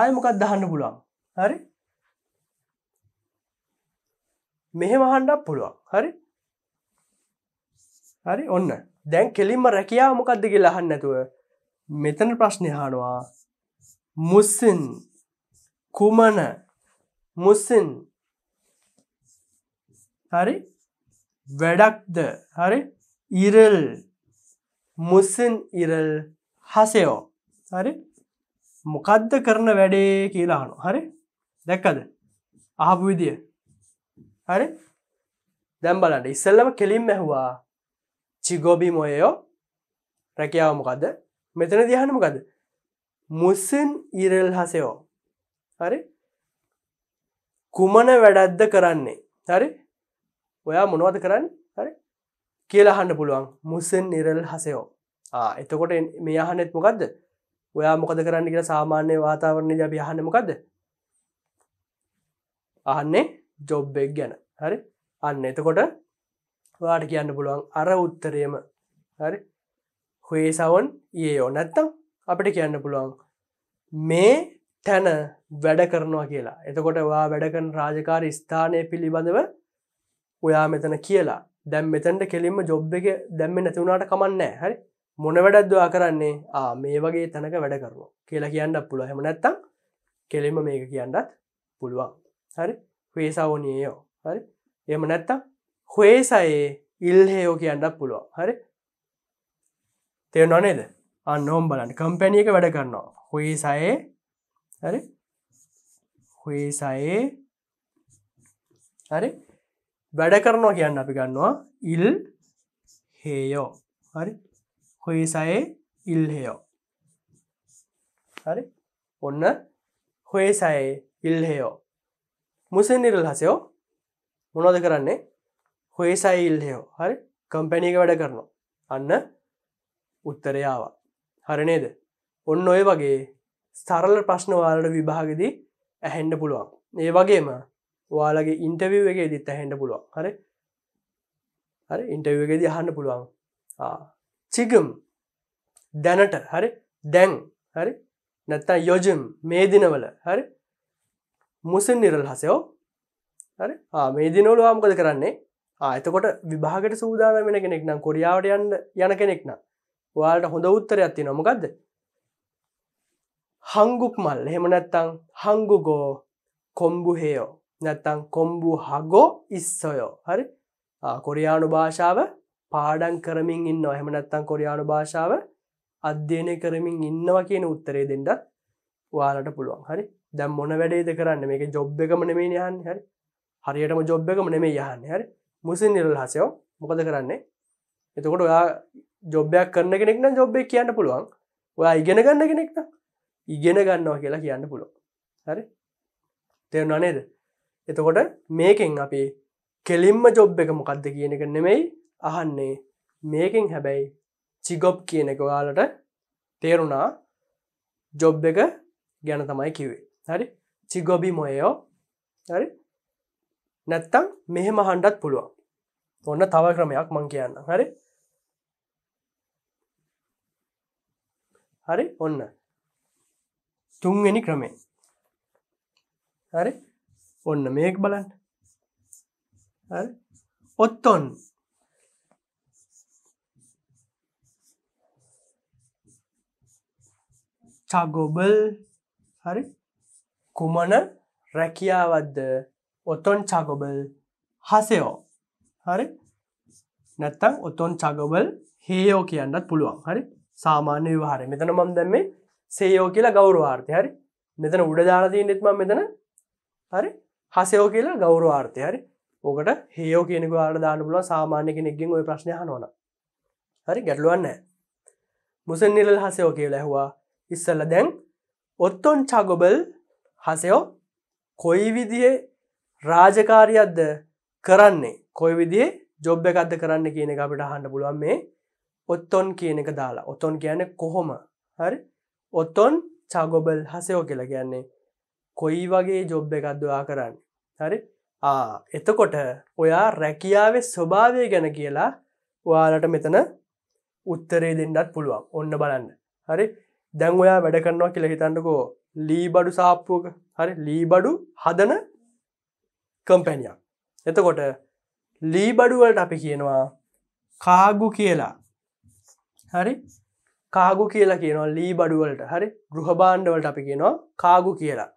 ආයමකක් දහන්න පුළුවන් හරි මෙහෙම හන්ඩක් පුළුවන් හරි හරි ඔන්න දැන් කෙලින්ම රැකයා මොකක්ද කිය ලහන්න නැතුව මෙතන ප්‍රශ්නය හානවා මුස්සින් කුමන මුස්සින් හරි වැඩක්ද හරි ඉරල් මුස්සින් ඉරල් හසයෝ හරි මොකද්ද කරන වැඩේ කියලාහනු හරි දැක්කද ආපු විදිිය හරි දැම්බලට ඉස්සල්ලම කෙලින් ඇහවා චිගෝබි මොයෝ රැකියාවමකද මෙතන දිහනමකද මුස්සන් ඉරල් හසයෝ හරි කුමන වැඩද්ද කරන්නේ හරි ඔයා මොනවද කරන්න හරි කියලාහන්න පුළුවන් මුස්සන් නිරල් හසයෝ එතකොට මේ අහනෙත් මොකක්ද ඔයා මොකද කරන්න කියලා සාමාන්‍ය වාතාවරණය ජබි අහනමකක්ද අහන්නේ ජොබ්බෙක් ගැන හරි අන්න එතකොට වාට කියන්න පුළුවන් අර උත්තරයම හරි හොේ සවන් ඒයෝ නැත්තම් අපිට කියන්න පුළුවන් මේ තැන වැඩ කරනවා කියලා එතකොට වා වැඩකන් රාජකාර ස්ථානය පිළිබඳව ඔයා මෙතන කියලා දැම් මෙතැන්ට කෙලින්ම ජොබ් එක දැම්ම නැතිවුණට කමන්නෑ හරි මොන වැඩද්දවා කරන්නේ ආ මේ වගේ තැනක වැඩ කරවා කියලා කියන්නත් පුළුව හෙම නැත්තම් කෙලිම මේක කියන්නත් පුළුවන් හරි වේසාවනියයෝ හරි එම නැත්ත හේසයේ ඉල්හයෝ කියන්නක් පුළුවන් හරි තෙවනවා නේද අන්නෝම් බලන්න කම්පැනියක වැඩ කරන්නවා හේසයේ හරි හේසයේ හරි වැඩ කරනවා කියන්න අපි ගන්නවා ඉල් හේයෝ හරි හොයසයේ ඉල්හයෝ හරි ඔන්න හොයසයේ ඉල්හයෝ මුසෙන්නිරල් හසයෝ මොනොද කරන්නේ හොේසයිල්හයෝ හරි කම්පැනීක වැඩ කරනවා අන්න උත්තරයාවා හරනේද ඔන්න ඔය වගේ ස්තරල ප්‍රශ්නවාලට විභාගදී ඇහෙන්ඩ පුළුවන් ඒ වගේම වාලගේ ඉන්ටවව් එක දිත් ඇහෙන්ඩ පුළුවන් හරි හරි ඉන්ටවගේද අහන්න පුළුවන් චිගම් දැනට හරි දැන් හරි නැත්තා යොජම් මේ දිනවල හරි මුසන් නිරල් හසයෝ හරි මේ දිනවල ආමකද කරන්නේ ආයතකොට විභාගට සූදාන වෙන කෙනෙක් නම් කොඩියාවට යන්න යන කෙනෙක් නම් වාලට හොඳ උත්තර ඇති නොමකක්ද හංගුක් මල් එහෙම නැත්තං හංගුගෝ කොම්බු හයෝ නැත්තං කොම්බු හගෝ ඉස්සොයෝ හරි කොරියානු භාෂාව පාඩන් කරමින් ඉන්න එහෙම නැත්තං කොරියානු භාෂාව අධ්‍යයනය කරමින් ඉන්නවා කියන උත්තරේ දෙන්නත් වාලට පුළුවන් හරි දැම් මොන වැඩේද කරන්න මේක ජොබ් එකම නෙමේ යහන් හැරි හරියටම ජොබ් එකම නෙමේ යහන් හැරි මුසින් නිරල් හසයෝ මොකද කරන්නේ එතකොට ඔයා ජොබ්යක් කරන කෙනෙක් නම් ජොබ්බේ කියන්න පුළුවන් ඔයා ඉගෙන ගන්න කෙනෙක්න ඉගෙන ගන්නවා කියලා කියන්න පුළුව හරි තෙරවා නේද එතකොට මේකෙන් අපි කෙලින්ම ජොබ් එක මොකක්ද කියන එක නෙමෙයි අහන්නේ මේකෙන් හැබැයි චිගොප් කියන එක ඔයාලට තේරුණා ජොබ් එක ගැන තමයි කිවේ හරි චිගොබි මොයෝ හරි නැත්තම් මෙහෙම හන්ඩත් පුළුවන් ඔන්න තව ක්‍රමයක් මං කියන්න හරි හරි ඔන්න තුන්වෙනි ක්‍රමේ හරි ඔන්න මේක් බලන්න හරි ඔත්තොන් චාගෝබල් හරි කුමන රැකියාවද්ද ඔතොන් චගොබල් හසයෝ හරි නැත්තං ඔතොන් චගොබල් හේයෝ කියන්නත් පුළුවන් හරි සාමාන්‍ය විවාහර මෙතන මම් දැම්ම සේයෝ කියලා ගෞරවාර්ථය හරි මෙතන උඩදානතිය නිත්ම මෙතන හරි හසයෝ කියලා ගෞරවාර්ථය හරි ඕකට හේෝ කියනක වාට දාන පුල සාමාන්‍ය කෙනෙක්ගෙන් ඔය ප්‍රශ්නය හනෝන හරි ගැටලුවන්න මුසන් නිලල් හසයෝ කියලා ඇහවා ඉස්සල්ල දැන් ඔත්තොන් චගොබල් හසයෝ කොයි විදියේ රාජකාරියක්ද කරන්නේ කොයි විදිේ ජොබ් එකක්ද කරන්න කියන එක අපිට හන්න පුළුවන් මේ ඔත්තොන් කියන එක දාලා ඔතොන් කියන කොහොම හරි ඔත්තොන් චාගොබල් හසයෝ කියලා කියන්නේ කොයි වගේ ජොබ් එකක්දවා කරන්න හරි එතකොට ඔයා රැකියාවේ ස්වභාවය ගැන කියලා ඔයාලට මෙතන උත්තරේ දෙන්නත් පුළුවන් ඔන්න බලන්න හරි දැන් ඔයා වැඩ කරන්නවා කියලා හිතන්නකෝ ලීබඩු සාප්පුුවක හරි ලීබඩු හදන කම්පැනියක් එතකොට ලීබඩුවලට අපි කියනවා කාගු කියලා හරි කාගු කියලා කියනවා ලීබඩුවලට හරි ගෘහබාණ්ඩවලට අපි කියනවා කාගු කියලා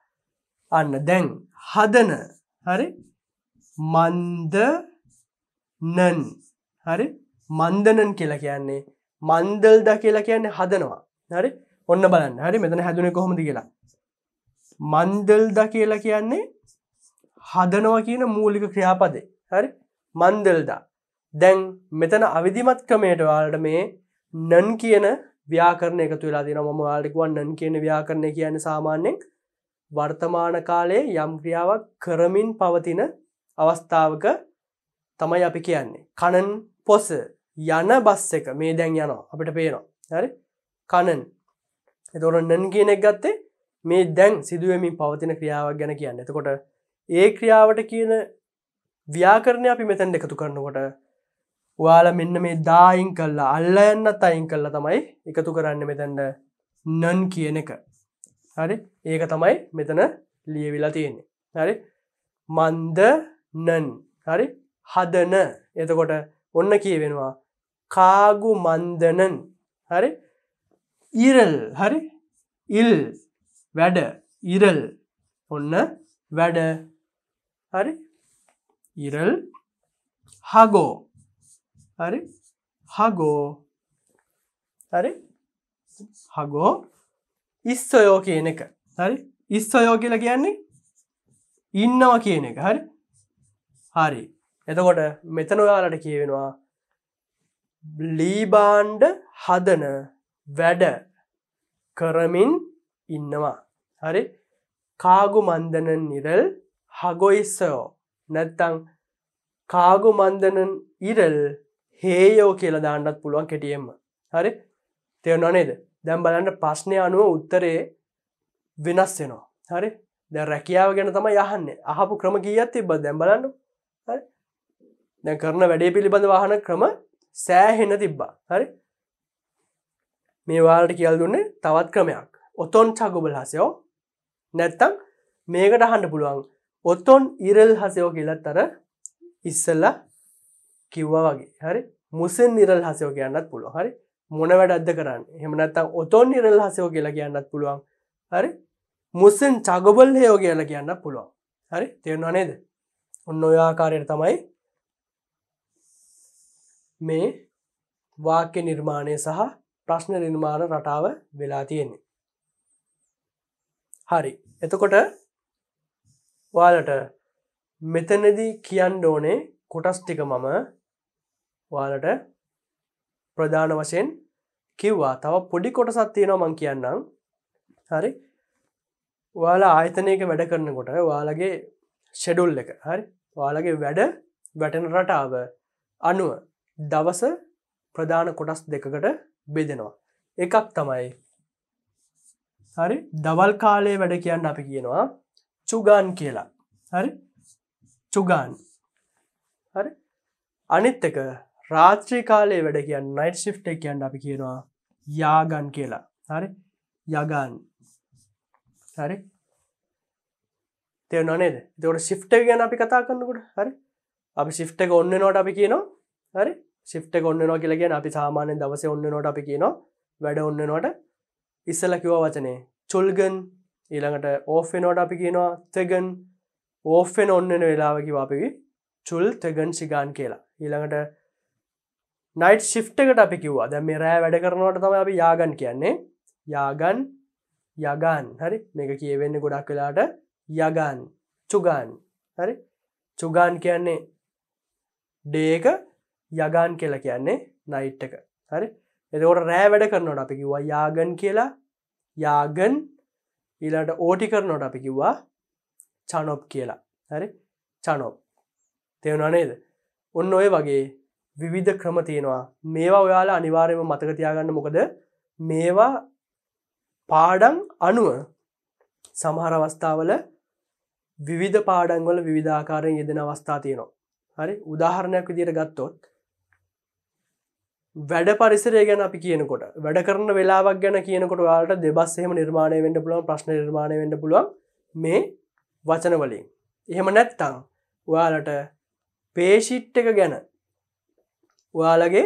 අන්න දැන් හදන හරි මන්ද නන් හරි මන්දනන් කියලා කියන්නේ මන්දල්ද කියලා කියන්නේ හදනවා හරි ඔන්න බලන්න හරි මෙතන හැදුනේ කොහොමද කියලා මන්දල්ද කියලා කියන්නේ හදනවා කියන මූලික ක්‍රියාපදේ හරි මන්දල්දා දැන් මෙතන අවිධිමත් ක්‍රමයට වාලට මේ නන් කියන ව්‍යාකරණය එක තුලා දින මම වාලිකුවන් නන් කියන ව්‍යාකරණය කියන සාමාන්‍යෙන් වර්තමාන කාලයේ යම් ක්‍රියාවක් කරමින් පවතින අවස්ථාවක තමයි අපි කියන්නේ කණන් පොස යන බස් එක මේ දැන් යනවා අපිට පේනවා හරි කණන් එතොර නන් කියනෙක් ගත්තේ මේ දැන් සිදුවමින් පවතින ක්‍රියාවක් ගැන කියන්න එතකොට ඒ ක්‍රියාවට කියන ව්‍යාකරණය අපි මෙතැන් එකතු කරනකොට වාල මෙන්න මේ දායින් කල්ලා අල්ල එන්න තයින් කල්ල තමයි එකතු කරන්න මෙතැන්ට නන් කියන එක හරි ඒක තමයි මෙතන ලියවිලා තියෙන්නේ හරි මන්ද නන් හරි හදන එතකොට ඔන්න කියවෙනවා කාගු මන්දනන් හරි ඉරල් හරි ඉල් වැඩ ඉරල් ඔන්න වැඩ හරි ඉරල් හගෝ හරි හගෝ හරි හගෝ ඉස්සොයෝ කියන එක හරි ඉස්සොයෝ කියලා කියන්නේ ඉන්නවා කියන එක හරි හරි එතකොට මෙතන ඔයාලට කියවෙනවා ලීබාන්්ඩ හදන වැඩ කරමින් ඉන්නවා හරි කාගු මන්දනන් නිරල් හගොයිස්සයෝ නැත්තං කාගු මන්දනන් ඉරල් හේයෝ කියලා දාන්නත් පුළුවන් කෙටියෙන්ම හරි තෙවනොනේද දැම් බලන්න ප්‍රශ්නය අනුව උත්තරේ වෙනස් වෙනවා හරි දැ රැකියාව ගැන තම යහන්නේ අහපු ක්‍රම ගීත් තිබ දැම් බලන්න දැ කරන වැඩේ පිළිබඳ වාහන ක්‍රම සෑහෙන තිබ්බා හරි මේවාලට කියල් දුන්නේ තවත් ක්‍රමයක් ඔතොන් චගුබල් හසයෝ නැත්තං මේකට හන්න පුළුවන් ඔත්තොන් ඉරල් හසයෝ කියලත්තර ඉස්සල්ල කිව්ව වගේ හරි මුසින් නිරල් හසයෝ කියන්නත් පුළුව හරි මොන වැඩද කරන්න හෙමනත්තම් ඔතොන් නිරල් හසයෝ කියලා කියන්නත් පුළුවන් හරි මුසින් චගබල් හයෝ කියලා කියන්න පුළුවන් හරි තේරවා නේද ඔන්න ඔයාකාරයට තමයි මේ වාක්‍ය නිර්මාණය සහ ප්‍රශ්න නිර්මාණ රටාව වෙලා තියෙන්නේ හරි එතකොට වාලට මෙතනදී කියන්න ඕනේ කොටස් ටික මම වාලට ප්‍රධාන වශයෙන් කිව්වා තව පොඩි කොටසත් තියෙනවා මං කියන්නම් හරි වාලා ආයතනයක වැඩ කරනකොට වාලගේ ෂෙඩුල් එක හරි වාලගේ වැඩ වැටන රටාව අනුව දවස ප්‍රධාන කොටස් දෙකකට බෙදෙනවා. එකක් තමයි හරි දවල් කාලය වැඩ කියන්න අපි කියනවා චුගාන් කියලා හරි චුගාන් හරි අනිත් එක රාත්‍රී කාලයේ වැඩ කියන්න නයිට් ශිප් එක කියන්න අපි කියනවා යාගන් කියලා හරි යගන් හරි තෙවන නේද දවට සිිට් ගැන අපි කතා කන්නකට හරි අපි සිිට් එක ඔන්න නොට අපි කියනවා හරි සිිට් ගොන්න නො කියලගෙන අපි සාමානය දවස ඔන්න නොට අපි කියනවා වැඩ ඔන්න නොට ඉස්සල කිව වචනේ චුල්ගන් ඊළඟට ඕෆෙනෝට අපි කියනවා තෙගන් ඕෆෙන ඔන්නන වෙලාවකි අපිකි චුල් තෙගන් සිගාන් කියලා ඊළඟට නයිට් ශිප්ටකට අපි කිව්වා දැ මේ රෑ වැඩ කරනවට තම අපි යාගන් කියන්නේ යාගන් යගාන් හරි මේක කියවෙන්න ගොඩක් වෙලාට යගාන් චුගාන් හරි චුගාන් කියන්නේ ඩේක යගාන් කියලා කියන්නේ නයිට්ටක හරි එතකොට රෑ වැඩ කරනොට අපි කිවා යාගන් කියලා යාගන් ඊලාට ඕටි කරනොට අපි කිව්වා චනොප් කියලා හරි චනොප් තෙවුණනේද ඔන්න ඔය වගේ විවිධ ක්‍රම තියෙනවා මේවා ඔයාලා අනිවාර්යම මතකතියාගන්න මොකද මේවා පාඩන් අනුව සමහර අවස්ථාවල විවිධ පාඩන්වල විධාකාරයෙන් යෙදෙන අවස්ථා තියනවා හරි උදාහරණයක් විදියට ගත්තොත් වැඩ පරිසරය ගැන අපි කියනකොට වැඩ කරන වෙලාවක් ගැන කියනකොට වාලට දෙබස් එහෙම නිර්මාණය වෙන්න පුළුවන් ප්‍රශ්න නිර්මාණය වෙන්න පුළුවන් මේ වචන වලින් එහෙම නැත්තං ඔයාලට පේෂිට් එක ගැන ඔයාලගේ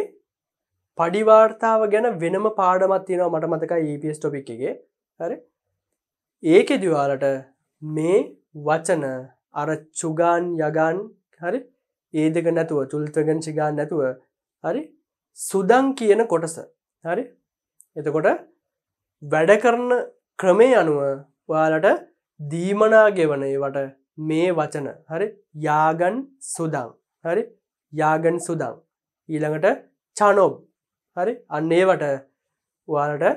පඩිවාර්තාව ගැන වෙනම පාඩමත් තියෙනවා මට මතක EPS ටොපික් එකගේ හරි ඒකෙදවාලට මේ වචන අර චුගාන් යගාන් හරි ඒදක නැතුව චුල්තගන් සිගාන් නැතුව හරි සුදං කියන කොටස හරි එතකොට වැඩ කරන ක්‍රමය අනුව ඔයාලට දීමනාගේ වනේවට මේ වචන හරි යාගන් සුදං හරි යාගන් සුදං ඊළඟට චනොබ් හරි අන්නේවට වාලට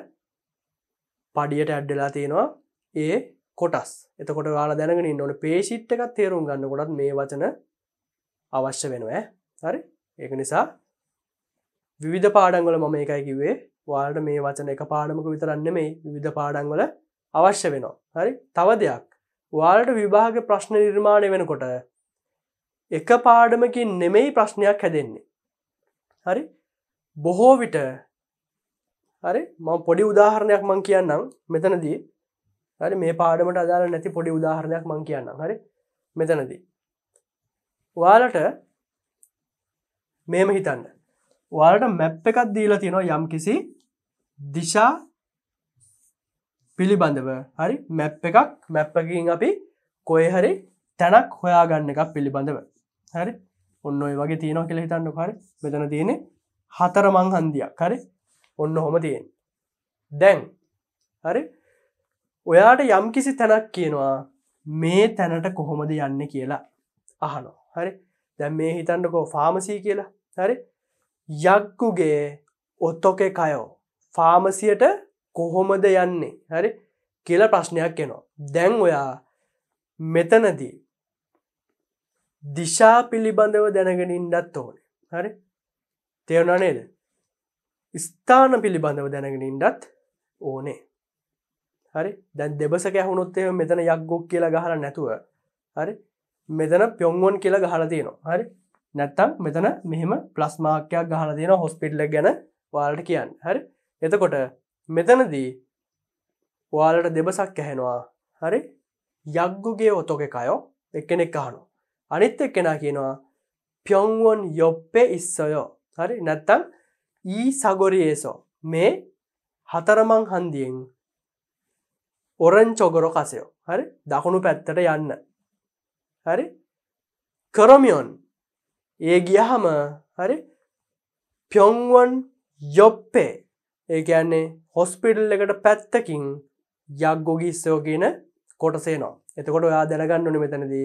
පඩියට ඇඩ්ඩලා තියෙනවා ඒ කොටස් එතකොට වාල දැනගෙන නොන පේශිට් එකත් තේරුම් ගන්න කොටත් මේ වචන අවශ්‍ය වෙනවා හරි ඒක නිසා විවිධ පාඩංගල මම එකයි කිවේ වාලට මේ වචන එක පාඩමක විතරන්න මේ විධ පාඩංගල අවශ්‍ය වෙනවා හරි තව දෙයක් වාලට විභාග ප්‍රශ්න නිර්මාණය වෙනකොට එක පාඩමකින් නෙමෙයි ප්‍රශ්නයක් හැදෙන්නේ හරි බොහෝ විට හරි මං පොඩි උදාහරණයක් මං කියන්නම් මෙතනදී හරි මේ පාඩමට අදාල නැති පොඩි උදාහරණයක් මං කියන්නම් හරි මෙතනදී වාලට මේම හිතන්න වලට මැප් එකක් දීලා තියෙනවා යම් කිසි දිශා පිළිබඳව හරි මැප් එකක් මැප්පකින් අපි කොයහරි තැනක් හොයාගන්න එකක් පිළිබඳව හරි ඔන්න ඔය වගේ තියෙනවා කියල හිතන්න හරි මෙතන තියෙනෙ හතර මං හන්දියක් හරි ඔන්න හොම තියෙන් දැන් හරි ඔයාට යම් කිසි තැනක් කියනවා මේ තැනට කොහොමද යන්න කියලා අහනෝ හරි දැම් මේ හිතන්නකෝ ෆාමසී කියලා හරි යක්කුගේ ඔත්තොකෙ කයෝ ෆාමසියට කොහොමද යන්නේ හරි කියල ප්‍රශ්නයක් එනවා. දැන් ඔයා මෙතනදී දිශා පිළිබඳව දැනගෙනින්ඩත් ඕනේ හරි තේවනා නේද ස්ථාන පිළිබඳව දැනගෙනින්ඩත් ඕනේ හරි දැන් දෙබසක ඇහුණොත්තේ මෙතන යක්ගොක් කියලා ගහල නැතුව හරි මෙතන පොංගොන් කියලා ගහලතියනවා හරි නැත්තං මෙතන මෙහෙම ප්ලස් මාක්‍යයක් ගහල තියෙන හොස්පිටල ගැන වාලට කියන්න හරි එතකොට මෙතනදී වාලට දෙබසක් කැහෙනවා හරි යක්ගුගේ ඔතොක කයෝ එක්කෙනෙක් අහනු අනිත් එක්කෙනා කියනවා පියොන්ුවන් යොප්පේ ඉස්සයෝ හරි නැත්තං ඊ සගොරියේසෝ මේ හතරමං හන්දියෙන් ඔරන් චොගොරො කසයෝ හරි දකුණු පැත්තට යන්න හරි කරමියොන් ඒ ගියහම හරි පියොන්වන් යොප්පේ ඒකයන්නේ හොස්පිටල් එකට පැත්තකින් යක්ගොගි ස්සෝ කියන කොටසේනවා එතකොට ඔයා දැනගන්න ඕන මෙතනදී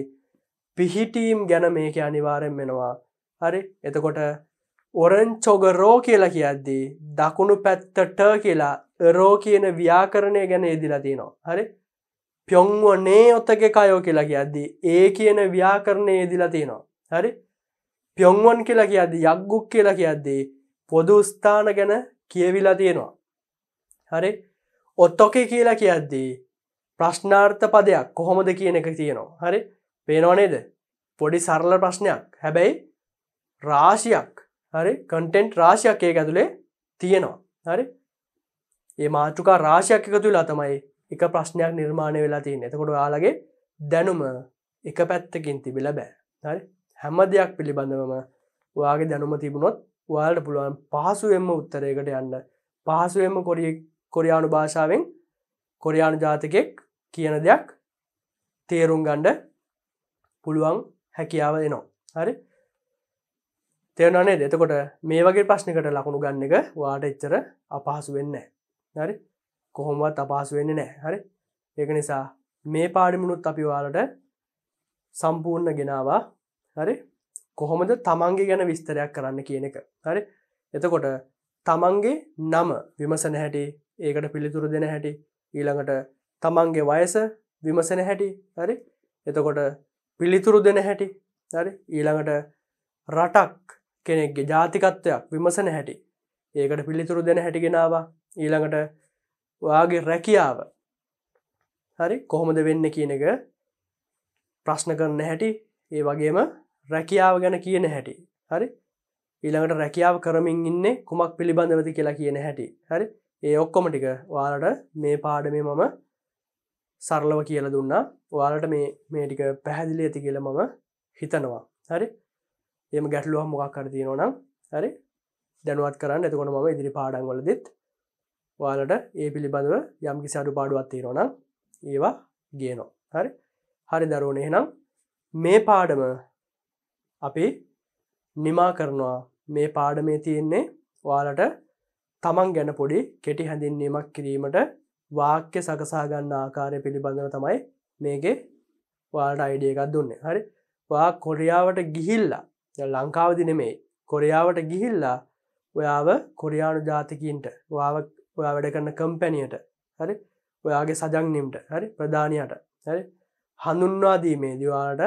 පිහිටීම් ගැන මේක අනිවාරෙන් වෙනවා හරි එතකොට ඔරංචොගරෝ කියලා කියද්දී දකුණු පැත්තට කියලා රෝ කියන ව්‍යාකරණය ගැන ඉදිලතිනවා හරි පියොන්වනේ ඔත්තක කයෝ කියලා කියද්දී ඒ කියන ව්‍යාකරණය ඉදිලතිනවා හරි පියොන්වන් කියලා කියද්දි යක්ගුක් කියලා කියද්දී පොදු ස්ථාන ගැන කියවිලා තියෙනවා. හරි ඔත්තොකේ කියලා කියද්දී ප්‍රශ්නාර්ථ පදයක් කොහොමද කියන එක තියෙනවා. හරි පේනවනේද පොඩි සරල ප්‍රශ්නයක් හැබැයි රාශියක් හරි කටෙන්ට් රාශයක් ඒ ඇතුළේ තියෙනවා. හරි ඒ මාතෘකා රාශයක් එක තුලා තමයි එක ප්‍රශ්නයක් නිර්මාණය වෙලා තියෙන එතකොට යාලගේ දැනුම එක පැත්තකින් තිබිල බෑ හරි හැම දෙයක් පිළිබඳවම වාගේ දැනුම තිබුණොත් වාලට පුළුවන් පහසුවෙන්ම උත්තරයකට යන්න පහසුවෙන්ම කොරිය කොරයානු භාෂාවෙන් කොරයානු ජාතිකෙක් කියන දෙයක් තේරුම් ගණ්ඩ පුළුවන් හැකියාව දෙනවා හරි තේරනේ දෙතකොට මේ වගේ ප්‍රශ්නිකට ලකුණු ගන්න එක වාට එච්චර අපහසු වෙන්න හරි කොහොමවත් අපහසු වෙන්න නෑ හරි ඒක නිසා මේ පාඩිමුණුත් අපි වාලට සම්පූර්ණ ගෙනවා හරි කොහොමද තමන්ගේ ගැන විස්තරයක් කරන්න කියන එක හරි එතකොට තමන්ගේ නම විමසන හැටි ඒකට පිළිතුරු දෙන හැටි ඊළඟට තමන්ගේ වයස විමසන හැටි හරි එතකොට පිළිතුරු දෙන හැටි හරි ඊළඟට රටක් කෙනෙක්ගේ ජාතිකත්වයක් විමසන හැටි ඒකට පිළිතුරු දෙන හැටිගෙනවා ඊළඟට වාගේ රැකියාව හරි කොහොමද වෙන්න කියන එක ප්‍රශ්න කරන හැටි ඒ වගේම රැකියාව ගැන කියන හැටි හරි ඊළඟට රැකියාව කරමින් ඉන්න කුමක් පිළිබඳවති කියලා කියන හැටි හරි ඒ ඔක්කොම ටික වාලට මේ පාඩමේ මම සරලව කියල දුන්නා වාලට මේ මේ ටික පැහැදිලි ඇති කියල මම හිතනවා හරි එම ගැටලුව මොකක් කරතිය නොනම් හරි දැනුවත් කරන්න ඇතකොට මම ඉදිරි පාඩන්වලදත් වාලට ඒ පිළිබඳව යම්කි සඩු පාඩුවත්තේ නොනම් ඒවා ගේනෝ හරි හරි දරුණ එහෙනම් මේ පාඩම අපි නිමා කරනවා මේ පාඩමේ තියෙන්නේ වාලට තමන් ගැන පොඩි කෙටි හැඳින්වීමක් කිරීමට වාක්‍ය සකසාගන්න ආකාරය පිළිබඳව තමයි මේගේ වාලට අයිඩිය එකක් දුන්නේ හරි වා කොරියාවට ගිහිල්ලා ලංකාවදි නෙමේ කොරියාවට ගිහිල්ලා ඔයාව කොරියානු ජාතිකන්ට ඔයාව ඔයා වැඩ කරන්න කම්පැනියට හරි ඔයාගේ සජංනිම්ට හරි ප්‍රධානයට හරි හඳුන්වාදීමේ දවාට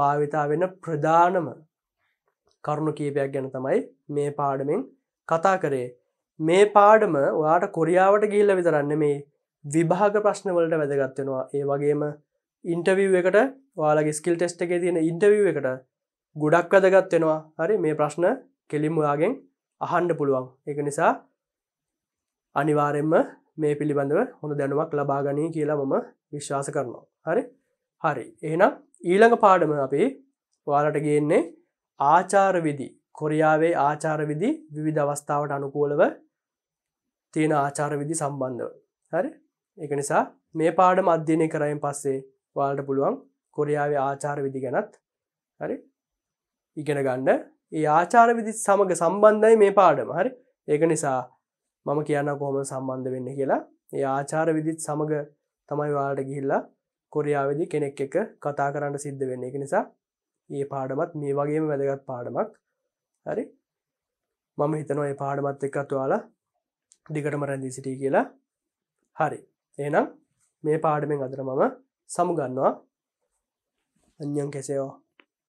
භාවිතා වෙන ප්‍රධානම කරුණු කීපයක් ගැන තමයි මේ පාඩමෙන් කතා කරේ මේ පාඩම වාට කොරියාවට ගිල්ල විතරන්න මේ විභාග ප්‍රශ්නවලට වැදගත්වෙනවා ඒ වගේම ඉන්ටවව් එකට වාලගේ ස්කිල් ටෙස්ට එක තියෙන ඉන්ටවව් එකට ගොඩක් වැදගත්වෙනවා හරි මේ ප්‍රශ්න කෙලිම්යාගෙන් අහන්ඩ පුළුවන් එක නිසා අනිවාරෙන්ම මේ පිළිබඳව හොඳ දැනුවක් ලබාගනී කියලා මම විශ්වාස කරනවා හරි හරි එහෙනම් ඊළඟ පාඩම අපේ ඔයාලට ගේන්නේ ආචාරවිදි කොරියාවේ ආචාරවිදි විවිධ අවස්ථාවට අනුකූලව තියෙන ආචාරවිදි සම්බන්ධව හරි එක නිසා මේ පාඩම අධ්‍යනය කරයෙන් පස්සේ වාලට පුළුවන් කොරියාවේ ආචාරවිදි ගැනත් හරි ඉගෙන ගන්න ඒ ආචාරවිදි සමඟ සම්බන්ධයි මේ පාඩම හරි ඒක නිසා මම කියන්න කොහොම සම්බන්ධ වෙන්න කියලා ඒ ආචාරවිදිත් සමඟ තමයි වාලට ගිහිල්ලා කොරියාවද කෙනෙක් එක කතා කරන්න සිද්ධ වෙන්නේ එක නිසා ඒ පාඩමත් මේ වගේම වැදගත් පාඩමක් හරි මම හිතනවා ඒ පාඩමත් එකත් වාලා දිගටම රැඳී සිටී කියලා හරි එනම් මේ පාඩමෙන් අදර මම සමුගන්නවා අන්‍යන් කෙසේවා